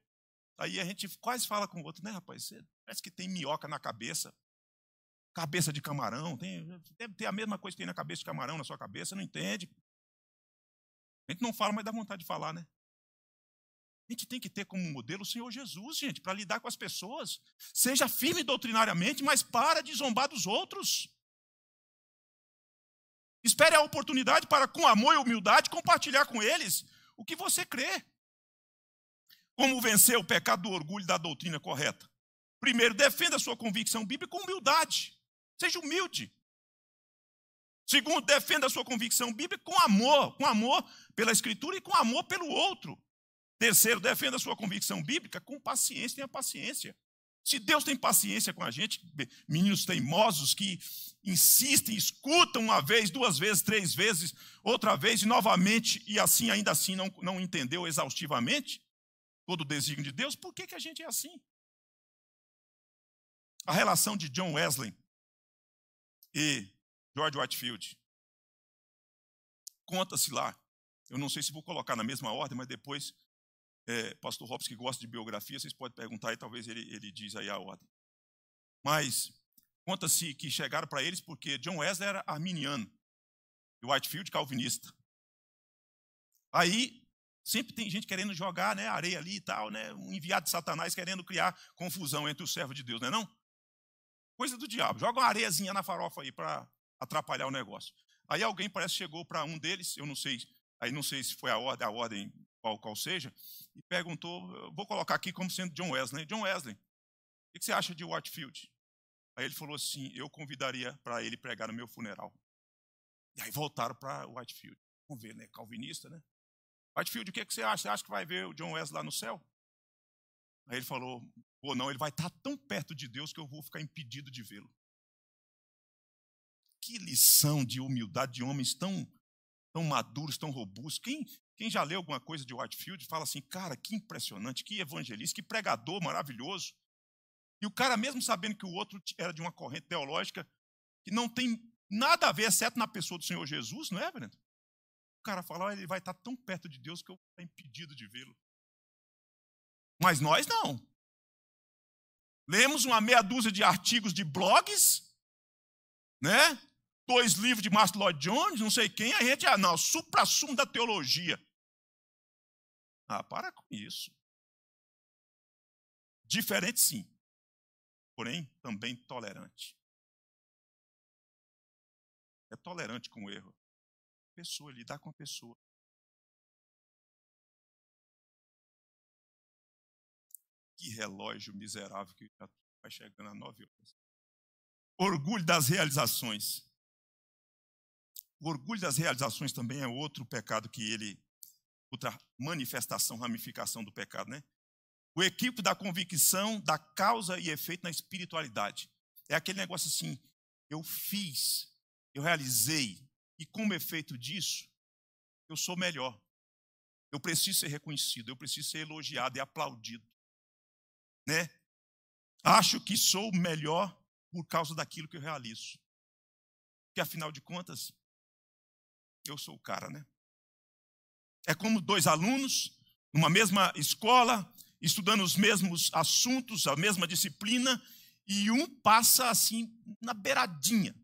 Aí a gente quase fala com o outro, né, rapaz? Você parece que tem minhoca na cabeça. Cabeça de camarão, tem, deve ter a mesma coisa que tem na cabeça de camarão na sua cabeça, não entende. A gente não fala, mas dá vontade de falar, né? gente tem que ter como modelo o Senhor Jesus, gente, para lidar com as pessoas. Seja firme doutrinariamente, mas para de zombar dos outros. Espere a oportunidade para, com amor e humildade, compartilhar com eles o que você crê. Como vencer o pecado do orgulho da doutrina correta? Primeiro, defenda a sua convicção bíblica com humildade. Seja humilde. Segundo, defenda a sua convicção bíblica com amor, com amor pela escritura e com amor pelo outro. Terceiro, defenda a sua convicção bíblica com paciência, tenha paciência. Se Deus tem paciência com a gente, meninos teimosos que insistem, escutam uma vez, duas vezes, três vezes, outra vez e novamente, e assim, ainda assim, não, não entendeu exaustivamente todo o desígnio de Deus, por que, que a gente é assim? A relação de John Wesley e George Whitefield. Conta-se lá, eu não sei se vou colocar na mesma ordem, mas depois é, pastor Robson, que gosta de biografia, vocês podem perguntar e talvez ele, ele diz aí a ordem. Mas conta-se que chegaram para eles porque John Wesley era arminiano e Whitefield calvinista. Aí sempre tem gente querendo jogar né, areia ali e tal, né, um enviado de Satanás querendo criar confusão entre o servo de Deus, não é não? Coisa do diabo. Joga uma areiazinha na farofa aí para atrapalhar o negócio. Aí alguém parece chegou para um deles, eu não sei, aí não sei se foi a ordem, a ordem qual, qual seja, e perguntou, vou colocar aqui como sendo John Wesley. John Wesley, o que você acha de Whitefield? Aí ele falou assim, eu convidaria para ele pregar no meu funeral. E aí voltaram para Whitefield. Vamos ver, né? Calvinista, né? Whitefield, o que, que você acha? Você acha que vai ver o John Wesley lá no céu? Aí ele falou, pô, não, ele vai estar tá tão perto de Deus que eu vou ficar impedido de vê-lo. Que lição de humildade de homens tão tão maduros, tão robustos. Quem, quem já leu alguma coisa de Whitefield fala assim, cara, que impressionante, que evangelista, que pregador maravilhoso. E o cara, mesmo sabendo que o outro era de uma corrente teológica que não tem nada a ver, exceto na pessoa do Senhor Jesus, não é, Breno? O cara fala, ele vai estar tá tão perto de Deus que eu estou tá impedido de vê-lo. Mas nós não. Lemos uma meia dúzia de artigos de blogs, né? dois livros de Master Lloyd Jones, não sei quem, a gente, ah, não, supra-sumo da teologia. Ah, para com isso. Diferente sim, porém também tolerante. É tolerante com o erro. Pessoa, lidar com a pessoa. Que relógio miserável que já vai chegando a nove horas. Orgulho das realizações. O orgulho das realizações também é outro pecado que ele, outra manifestação, ramificação do pecado, né? O equipe da convicção da causa e efeito na espiritualidade. É aquele negócio assim, eu fiz, eu realizei, e como efeito disso, eu sou melhor. Eu preciso ser reconhecido, eu preciso ser elogiado e aplaudido. Né? Acho que sou melhor por causa daquilo que eu realizo. Porque afinal de contas, eu sou o cara, né? É como dois alunos, numa mesma escola, estudando os mesmos assuntos, a mesma disciplina, e um passa assim na beiradinha.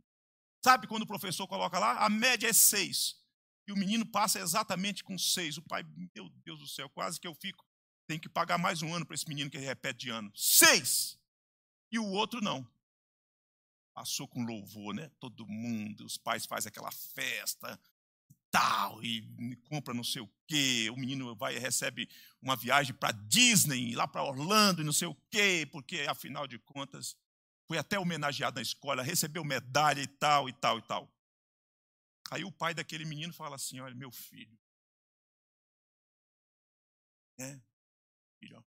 Sabe quando o professor coloca lá? A média é seis. E o menino passa exatamente com seis. O pai, meu Deus do céu, quase que eu fico. Tem que pagar mais um ano para esse menino que repete de ano. Seis! E o outro não. Passou com louvor, né? Todo mundo, os pais fazem aquela festa, tal, e compra não sei o quê. O menino vai recebe uma viagem para Disney, lá para Orlando, e não sei o quê, porque, afinal de contas, foi até homenageado na escola, recebeu medalha e tal, e tal, e tal. Aí o pai daquele menino fala assim: olha, meu filho. É, filho,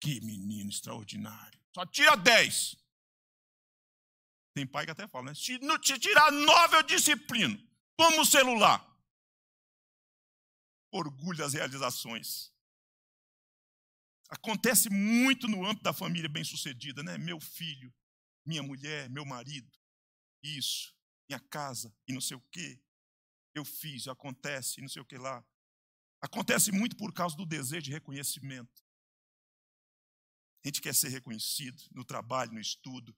Que menino extraordinário. Só tira 10. Tem pai que até fala, né? Se não te tirar nove, eu disciplino. Toma o celular. Orgulho das realizações. Acontece muito no âmbito da família bem-sucedida, né? Meu filho, minha mulher, meu marido, isso, minha casa e não sei o quê. Eu fiz, acontece e não sei o que lá. Acontece muito por causa do desejo de reconhecimento. A gente quer ser reconhecido no trabalho, no estudo,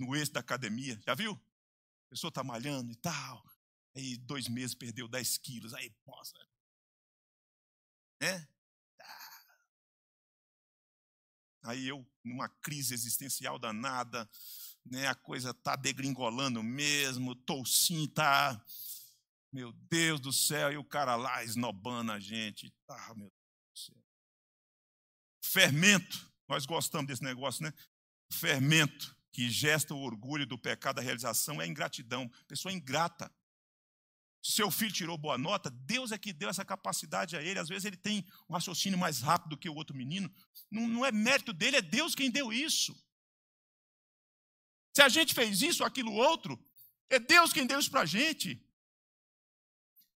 no eixo da academia. Já viu? A pessoa está malhando e tal. Aí, dois meses, perdeu 10 quilos. Aí, possa. Né? Tá. Aí eu, numa crise existencial danada, né, a coisa tá degringolando mesmo, toucinho tá. Meu Deus do céu, e o cara lá esnobando a gente. Ah, meu Deus do céu. Fermento. Nós gostamos desse negócio, né? Fermento que gesta o orgulho do pecado da realização é a ingratidão, pessoa ingrata. Seu filho tirou boa nota, Deus é que deu essa capacidade a ele. Às vezes ele tem um raciocínio mais rápido que o outro menino. Não, não é mérito dele, é Deus quem deu isso. Se a gente fez isso, aquilo, outro, é Deus quem deu isso para a gente.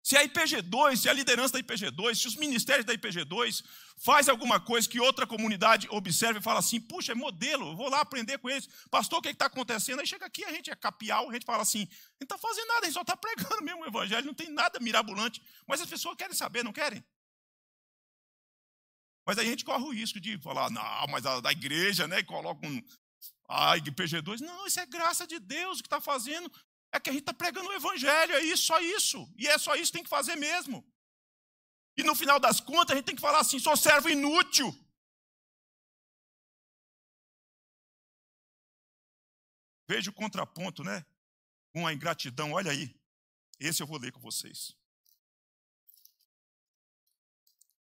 Se a IPG2, se a liderança da IPG2, se os ministérios da IPG2 faz alguma coisa que outra comunidade observe e fala assim, puxa, é modelo, vou lá aprender com eles. Pastor, o que é está acontecendo? Aí chega aqui, a gente é capial, a gente fala assim, a gente não está fazendo nada, a gente só está pregando mesmo o evangelho, não tem nada mirabolante. Mas as pessoas querem saber, não querem? Mas aí a gente corre o risco de falar, não, mas a da igreja, né, coloca um... a IPG2, não, isso é graça de Deus que está fazendo, é que a gente está pregando o evangelho, é isso, só isso. E é só isso que tem que fazer mesmo. E no final das contas, a gente tem que falar assim: sou servo inútil. Veja o contraponto, né? Com a ingratidão, olha aí. Esse eu vou ler com vocês.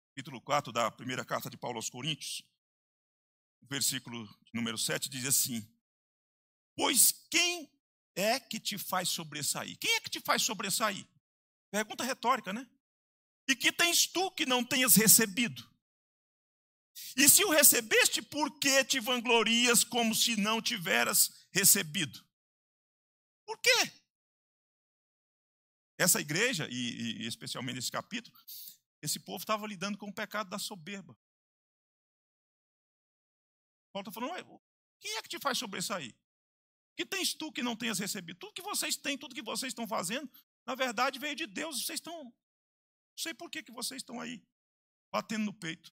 Capítulo 4 da primeira carta de Paulo aos Coríntios, versículo número 7 diz assim: Pois quem é que te faz sobressair? Quem é que te faz sobressair? Pergunta retórica, né? E que tens tu que não tenhas recebido? E se o recebeste, por que te vanglorias como se não tiveras recebido? Por quê? Essa igreja, e, e especialmente esse capítulo, esse povo estava lidando com o pecado da soberba. Paulo está falando, quem é que te faz sobressair? Que tens tu que não tenhas recebido? Tudo que vocês têm, tudo que vocês estão fazendo, na verdade veio de Deus. Vocês estão. Não sei por que, que vocês estão aí batendo no peito.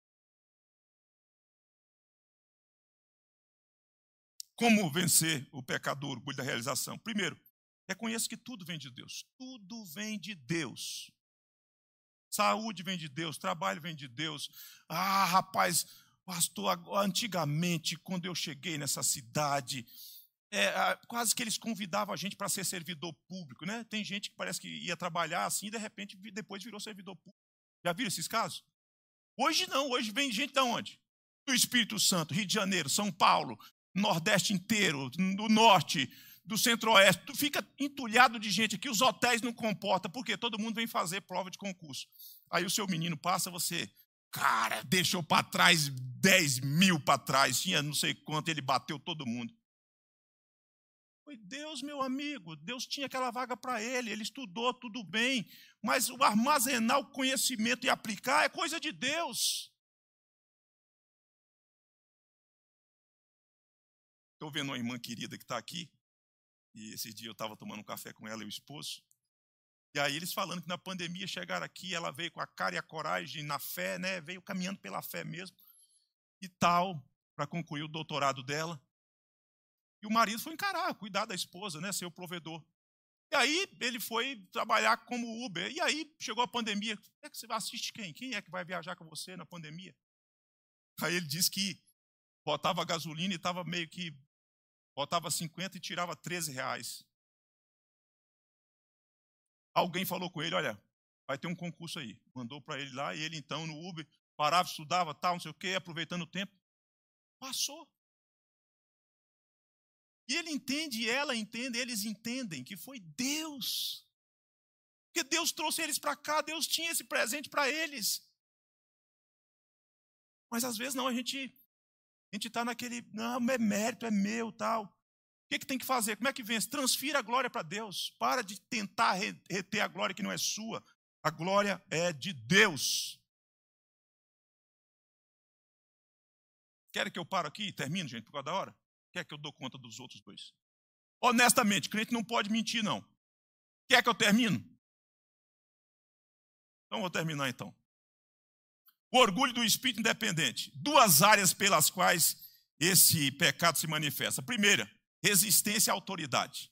Como vencer o pecado, o orgulho da realização? Primeiro, reconheça que tudo vem de Deus. Tudo vem de Deus. Saúde vem de Deus, trabalho vem de Deus. Ah, rapaz, pastor, antigamente, quando eu cheguei nessa cidade, é, quase que eles convidavam a gente para ser servidor público, né? Tem gente que parece que ia trabalhar assim e de repente depois virou servidor público. Já viram esses casos? Hoje não, hoje vem gente de onde? Do Espírito Santo, Rio de Janeiro, São Paulo, Nordeste inteiro, do Norte, do Centro-Oeste. Tu fica entulhado de gente aqui, os hotéis não comportam, porque todo mundo vem fazer prova de concurso. Aí o seu menino passa, você, cara, deixou para trás 10 mil para trás, tinha não sei quanto, ele bateu todo mundo. Foi Deus, meu amigo, Deus tinha aquela vaga para ele, ele estudou tudo bem, mas o armazenar o conhecimento e aplicar é coisa de Deus. Estou vendo uma irmã querida que está aqui, e esse dia eu estava tomando um café com ela e o esposo. E aí eles falando que na pandemia chegaram aqui, ela veio com a cara e a coragem na fé, né? Veio caminhando pela fé mesmo e tal, para concluir o doutorado dela. E o marido foi encarar, cuidar da esposa, né, ser o provedor. E aí ele foi trabalhar como Uber. E aí chegou a pandemia. É que você assiste quem? Quem é que vai viajar com você na pandemia? Aí ele disse que botava gasolina e estava meio que botava 50 e tirava 13 reais. Alguém falou com ele, olha, vai ter um concurso aí. Mandou para ele lá e ele então no Uber parava, estudava, tal, não sei o quê, aproveitando o tempo. Passou. E ele entende, e ela entende, eles entendem que foi Deus. Porque Deus trouxe eles para cá, Deus tinha esse presente para eles. Mas às vezes não, a gente a gente está naquele, não, é mérito, é meu, tal. O que, é que tem que fazer? Como é que vence? Transfira a glória para Deus. Para de tentar reter a glória que não é sua. A glória é de Deus. Querem que eu paro aqui e termine, gente, por causa da hora? Quer que eu dou conta dos outros dois? Honestamente, crente não pode mentir, não. Quer que eu termino? Então vou terminar então. O orgulho do espírito independente. Duas áreas pelas quais esse pecado se manifesta. Primeira, resistência à autoridade.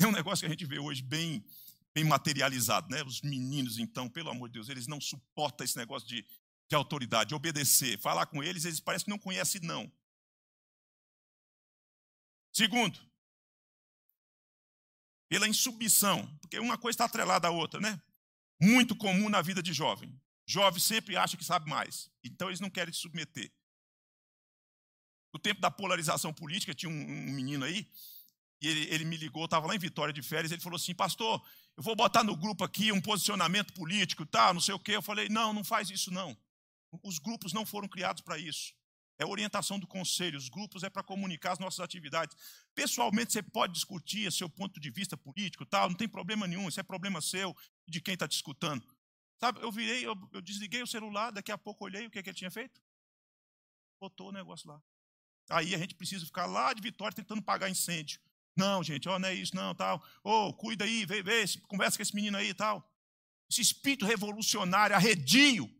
É um negócio que a gente vê hoje bem, bem materializado, né? Os meninos, então, pelo amor de Deus, eles não suportam esse negócio de, de autoridade, de obedecer. Falar com eles, eles parecem que não conhecem, não. Segundo, pela insubmissão, porque uma coisa está atrelada à outra, né? Muito comum na vida de jovem. Jovem sempre acha que sabe mais, então eles não querem se submeter. No tempo da polarização política, tinha um, um menino aí, e ele, ele me ligou, estava lá em Vitória de férias, ele falou assim, pastor, eu vou botar no grupo aqui um posicionamento político, tá, não sei o quê. Eu falei, não, não faz isso não. Os grupos não foram criados para isso é orientação do conselho, os grupos é para comunicar as nossas atividades. Pessoalmente, você pode discutir seu ponto de vista político, tal, não tem problema nenhum, isso é problema seu de quem está te escutando. Sabe, eu virei, eu, eu, desliguei o celular, daqui a pouco olhei o que, é que ele tinha feito. Botou o negócio lá. Aí a gente precisa ficar lá de vitória tentando pagar incêndio. Não, gente, oh não é isso, não, tal. Ô, oh, cuida aí, vê, vê, conversa com esse menino aí e tal. Esse espírito revolucionário, arredio,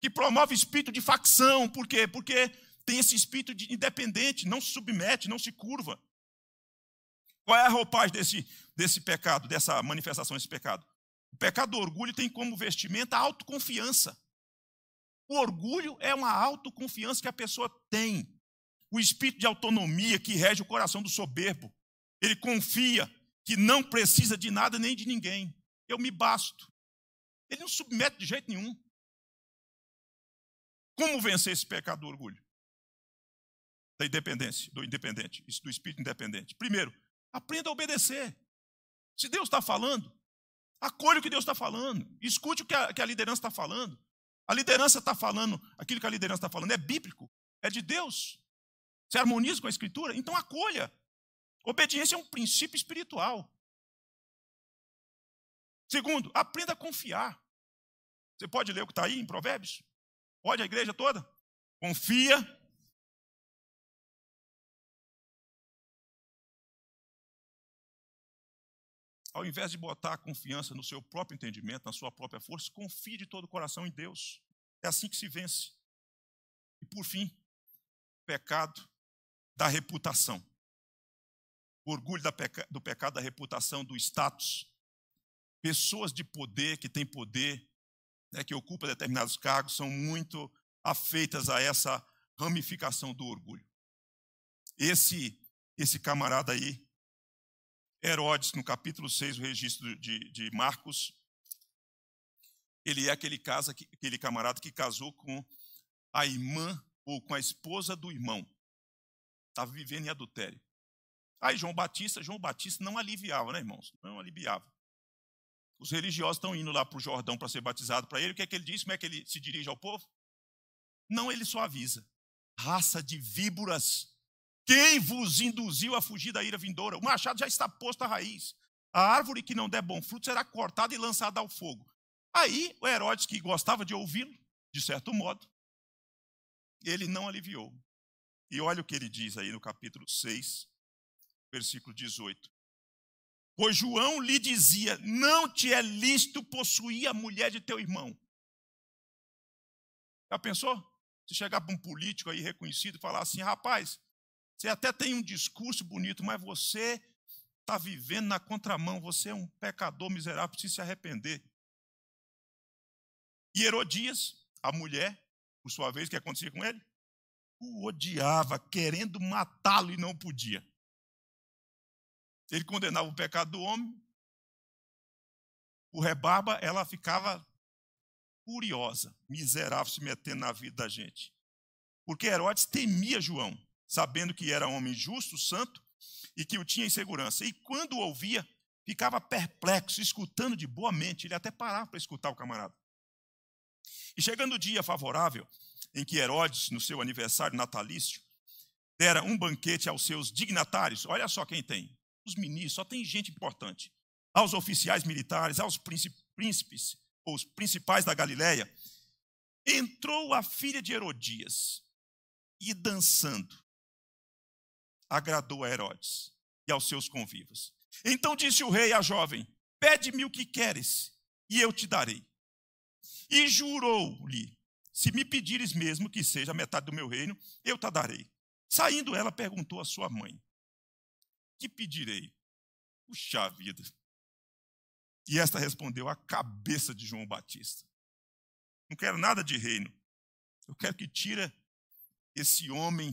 que promove espírito de facção. Por quê? Porque tem esse espírito de independente, não se submete, não se curva. Qual é a roupagem desse, desse pecado, dessa manifestação desse pecado? O pecado do orgulho tem como vestimenta a autoconfiança. O orgulho é uma autoconfiança que a pessoa tem. O espírito de autonomia que rege o coração do soberbo. Ele confia que não precisa de nada nem de ninguém. Eu me basto. Ele não submete de jeito nenhum. Como vencer esse pecado do orgulho? Da independência, do independente, do espírito independente. Primeiro, aprenda a obedecer. Se Deus está falando, acolha o que Deus está falando. Escute o que a, que a liderança está falando. A liderança está falando, aquilo que a liderança está falando é bíblico, é de Deus. Se harmoniza com a Escritura, então acolha. Obediência é um princípio espiritual. Segundo, aprenda a confiar. Você pode ler o que está aí em Provérbios? Pode a igreja toda? Confia. Ao invés de botar a confiança no seu próprio entendimento, na sua própria força, confie de todo o coração em Deus. É assim que se vence. E por fim, pecado da reputação. O orgulho do pecado da reputação, do status. Pessoas de poder que têm poder né, que ocupa determinados cargos são muito afeitas a essa ramificação do orgulho. Esse, esse camarada aí, Herodes, no capítulo 6, o registro de, de Marcos, ele é aquele, casa, aquele camarada que casou com a irmã ou com a esposa do irmão. Estava vivendo em adultério. Aí João Batista, João Batista não aliviava, né, irmãos? Não aliviava. Os religiosos estão indo lá para o Jordão para ser batizado para ele. O que é que ele diz? Como é que ele se dirige ao povo? Não, ele só avisa. Raça de víboras, quem vos induziu a fugir da ira vindoura? O machado já está posto à raiz. A árvore que não der bom fruto será cortada e lançada ao fogo. Aí o Herodes, que gostava de ouvi-lo, de certo modo, ele não aliviou. E olha o que ele diz aí no capítulo 6, versículo 18. Pois João lhe dizia: Não te é lícito possuir a mulher de teu irmão. Já pensou? Se chegar para um político aí reconhecido e falar assim: rapaz, você até tem um discurso bonito, mas você está vivendo na contramão, você é um pecador miserável, precisa se arrepender. E Herodias, a mulher, por sua vez, o que acontecia com ele? O odiava, querendo matá-lo e não podia. Ele condenava o pecado do homem. O rebarba, ela ficava furiosa, miserável, se metendo na vida da gente. Porque Herodes temia João, sabendo que era homem justo, santo e que o tinha em segurança. E quando o ouvia, ficava perplexo, escutando de boa mente. Ele até parava para escutar o camarada. E chegando o dia favorável, em que Herodes, no seu aniversário natalício, dera um banquete aos seus dignatários. Olha só quem tem: os ministros, só tem gente importante. Aos oficiais militares, aos príncipes, os principais da Galiléia entrou a filha de Herodias e dançando agradou a Herodes e aos seus convivas. Então disse o rei à jovem: Pede-me o que queres, e eu te darei. E jurou-lhe: Se me pedires mesmo que seja metade do meu reino, eu te darei. Saindo ela, perguntou à sua mãe: que pedirei? Puxa vida. E esta respondeu: A cabeça de João Batista. Não quero nada de reino. Eu quero que tira esse homem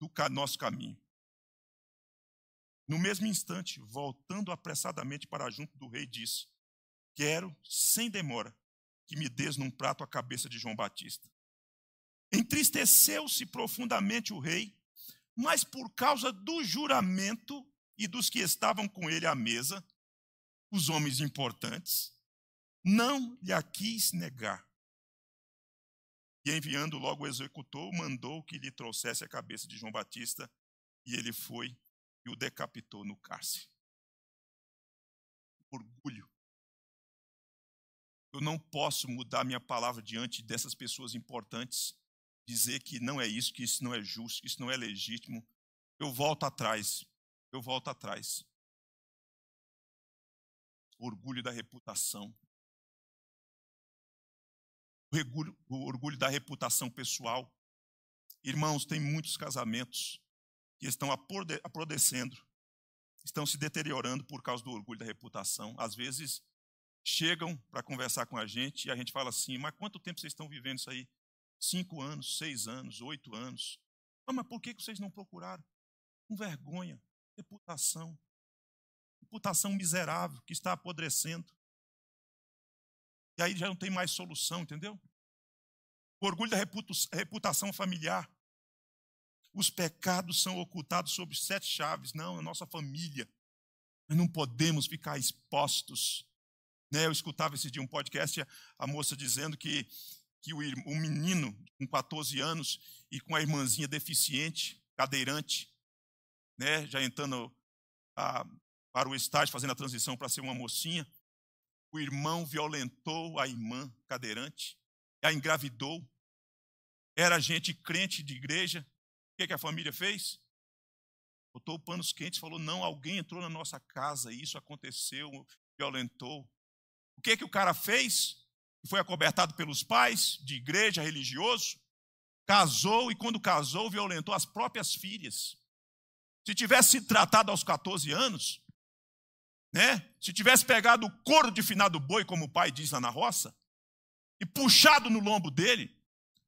do nosso caminho. No mesmo instante, voltando apressadamente para junto do rei, disse: Quero, sem demora, que me des num prato a cabeça de João Batista. Entristeceu-se profundamente o rei mas por causa do juramento e dos que estavam com ele à mesa, os homens importantes, não lhe a quis negar. E enviando logo o executor, mandou que lhe trouxesse a cabeça de João Batista, e ele foi e o decapitou no cárcere. Orgulho. Eu não posso mudar minha palavra diante dessas pessoas importantes dizer que não é isso, que isso não é justo, que isso não é legítimo, eu volto atrás. Eu volto atrás. orgulho da reputação. O orgulho, o orgulho da reputação pessoal. Irmãos, tem muitos casamentos que estão aprodecendo, estão se deteriorando por causa do orgulho da reputação. Às vezes chegam para conversar com a gente e a gente fala assim: mas quanto tempo vocês estão vivendo isso aí? cinco anos, seis anos, oito anos. Ah, mas por que vocês não procuraram? Com vergonha, reputação. Reputação miserável que está apodrecendo. E aí já não tem mais solução, entendeu? O orgulho da reputação familiar. Os pecados são ocultados sob sete chaves. Não, a é nossa família. Nós não podemos ficar expostos. Né? Eu escutava esse dia um podcast, a moça dizendo que que o, um menino com 14 anos e com a irmãzinha deficiente, cadeirante, né, já entrando a, para o estágio, fazendo a transição para ser uma mocinha, o irmão violentou a irmã cadeirante, a engravidou. Era gente crente de igreja. O que, é que a família fez? Botou panos quentes, falou: não, alguém entrou na nossa casa, isso aconteceu, violentou. O que, é que o cara fez? foi acobertado pelos pais, de igreja, religioso, casou e, quando casou, violentou as próprias filhas. Se tivesse sido tratado aos 14 anos, né? se tivesse pegado o couro de finado boi, como o pai diz lá na roça, e puxado no lombo dele,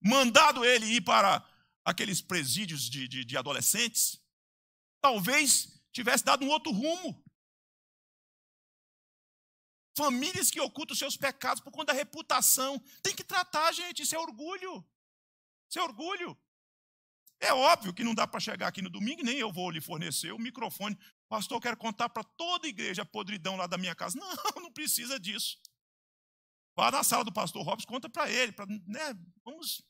mandado ele ir para aqueles presídios de, de, de adolescentes, talvez tivesse dado um outro rumo. Famílias que ocultam seus pecados por conta da reputação. Tem que tratar, gente, isso é orgulho. Isso é orgulho. É óbvio que não dá para chegar aqui no domingo, nem eu vou lhe fornecer o microfone. Pastor, eu quero contar para toda a igreja a podridão lá da minha casa. Não, não precisa disso. Vá na sala do pastor Robson, conta para ele. Pra, né, vamos.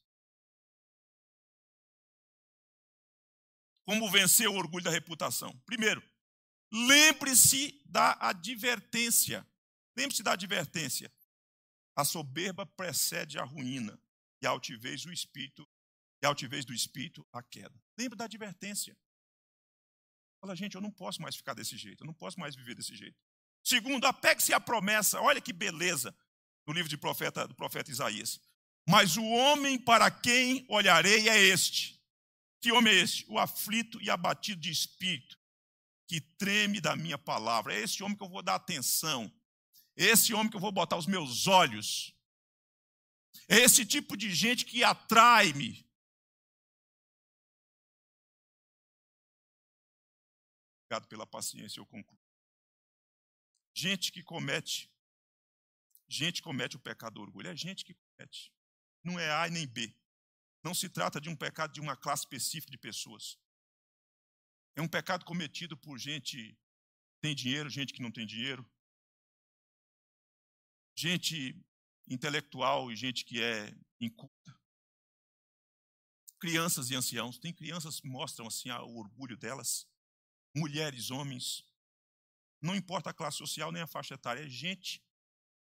Como vencer o orgulho da reputação? Primeiro, lembre-se da advertência. Lembre-se da advertência. A soberba precede a ruína e a altivez do espírito, e a altivez do espírito a queda. Lembre da advertência. Fala, gente, eu não posso mais ficar desse jeito, eu não posso mais viver desse jeito. Segundo, apegue-se à promessa. Olha que beleza no livro de profeta, do profeta Isaías. Mas o homem para quem olharei é este. Que homem é este? O aflito e abatido de espírito, que treme da minha palavra. É este homem que eu vou dar atenção esse homem que eu vou botar os meus olhos. É esse tipo de gente que atrai-me. Obrigado pela paciência, eu concluo. Gente que comete, gente comete o pecado do orgulho, é gente que comete. Não é A nem B. Não se trata de um pecado de uma classe específica de pessoas. É um pecado cometido por gente que tem dinheiro, gente que não tem dinheiro, gente intelectual e gente que é inculta. Crianças e anciãos. Tem crianças que mostram assim, o orgulho delas. Mulheres, homens. Não importa a classe social nem a faixa etária. É gente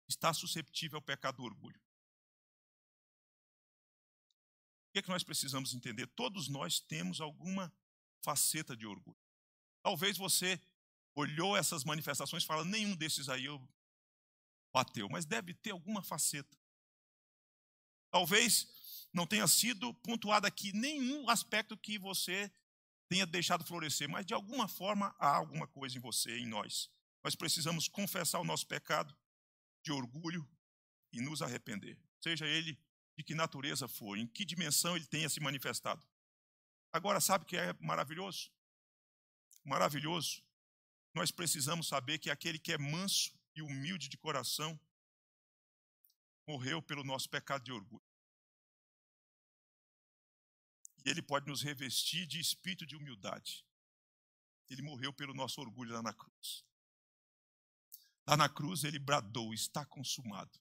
está susceptível ao pecado do orgulho. O que é que nós precisamos entender? Todos nós temos alguma faceta de orgulho. Talvez você olhou essas manifestações e fala: nenhum desses aí eu bateu, mas deve ter alguma faceta. Talvez não tenha sido pontuado aqui nenhum aspecto que você tenha deixado florescer, mas de alguma forma há alguma coisa em você, em nós. Nós precisamos confessar o nosso pecado de orgulho e nos arrepender, seja ele de que natureza for, em que dimensão ele tenha se manifestado. Agora, sabe o que é maravilhoso? Maravilhoso. Nós precisamos saber que aquele que é manso e humilde de coração, morreu pelo nosso pecado de orgulho. E ele pode nos revestir de espírito de humildade. Ele morreu pelo nosso orgulho lá na cruz. Lá na cruz ele bradou: está consumado.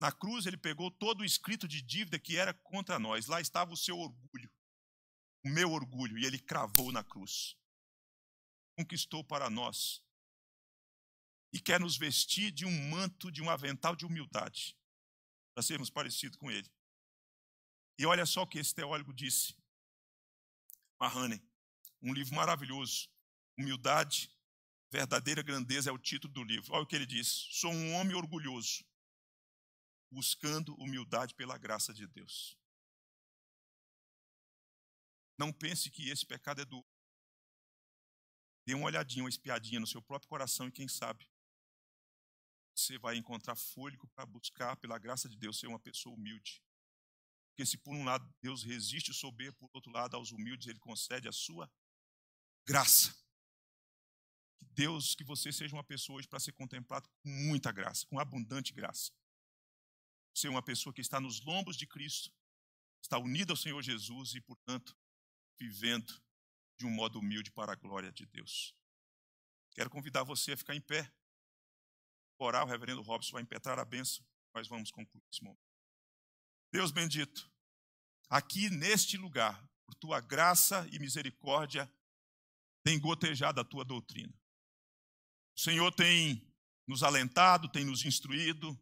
Na cruz ele pegou todo o escrito de dívida que era contra nós. Lá estava o seu orgulho, o meu orgulho, e ele cravou na cruz. Conquistou para nós e quer nos vestir de um manto, de um avental de humildade, para sermos parecidos com Ele. E olha só o que esse teólogo disse. Mahane, um livro maravilhoso. Humildade, verdadeira grandeza é o título do livro. Olha o que ele diz. Sou um homem orgulhoso, buscando humildade pela graça de Deus. Não pense que esse pecado é do. Dê uma olhadinha, uma espiadinha no seu próprio coração e quem sabe você vai encontrar fôlego para buscar, pela graça de Deus, ser uma pessoa humilde. Porque se por um lado Deus resiste o soberbo, por outro lado aos humildes ele concede a sua graça. Que Deus, que você seja uma pessoa hoje para ser contemplado com muita graça, com abundante graça. Ser uma pessoa que está nos lombos de Cristo, está unida ao Senhor Jesus e, portanto, vivendo de um modo humilde para a glória de Deus. Quero convidar você a ficar em pé orar, o reverendo Robson vai impetrar a benção. Nós vamos concluir esse momento. Deus bendito, aqui neste lugar, por tua graça e misericórdia, tem gotejado a tua doutrina. O Senhor tem nos alentado, tem nos instruído,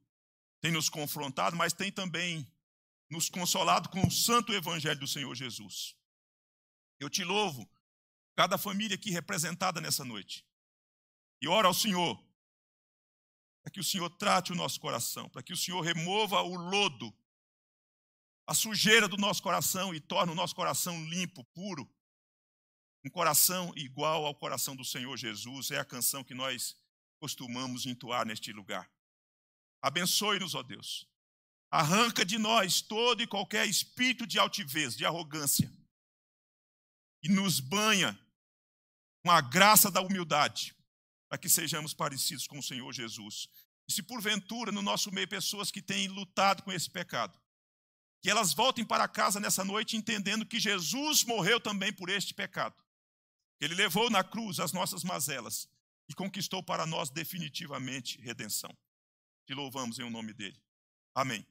tem nos confrontado, mas tem também nos consolado com o santo evangelho do Senhor Jesus. Eu te louvo, cada família aqui representada nessa noite. E ora ao Senhor para que o Senhor trate o nosso coração, para que o Senhor remova o lodo, a sujeira do nosso coração e torne o nosso coração limpo, puro. Um coração igual ao coração do Senhor Jesus é a canção que nós costumamos entoar neste lugar. Abençoe-nos, ó Deus. Arranca de nós todo e qualquer espírito de altivez, de arrogância. E nos banha com a graça da humildade, para que sejamos parecidos com o Senhor Jesus. E se porventura no nosso meio pessoas que têm lutado com esse pecado, que elas voltem para casa nessa noite entendendo que Jesus morreu também por este pecado. Ele levou na cruz as nossas mazelas e conquistou para nós definitivamente redenção. Te louvamos em o nome dele. Amém.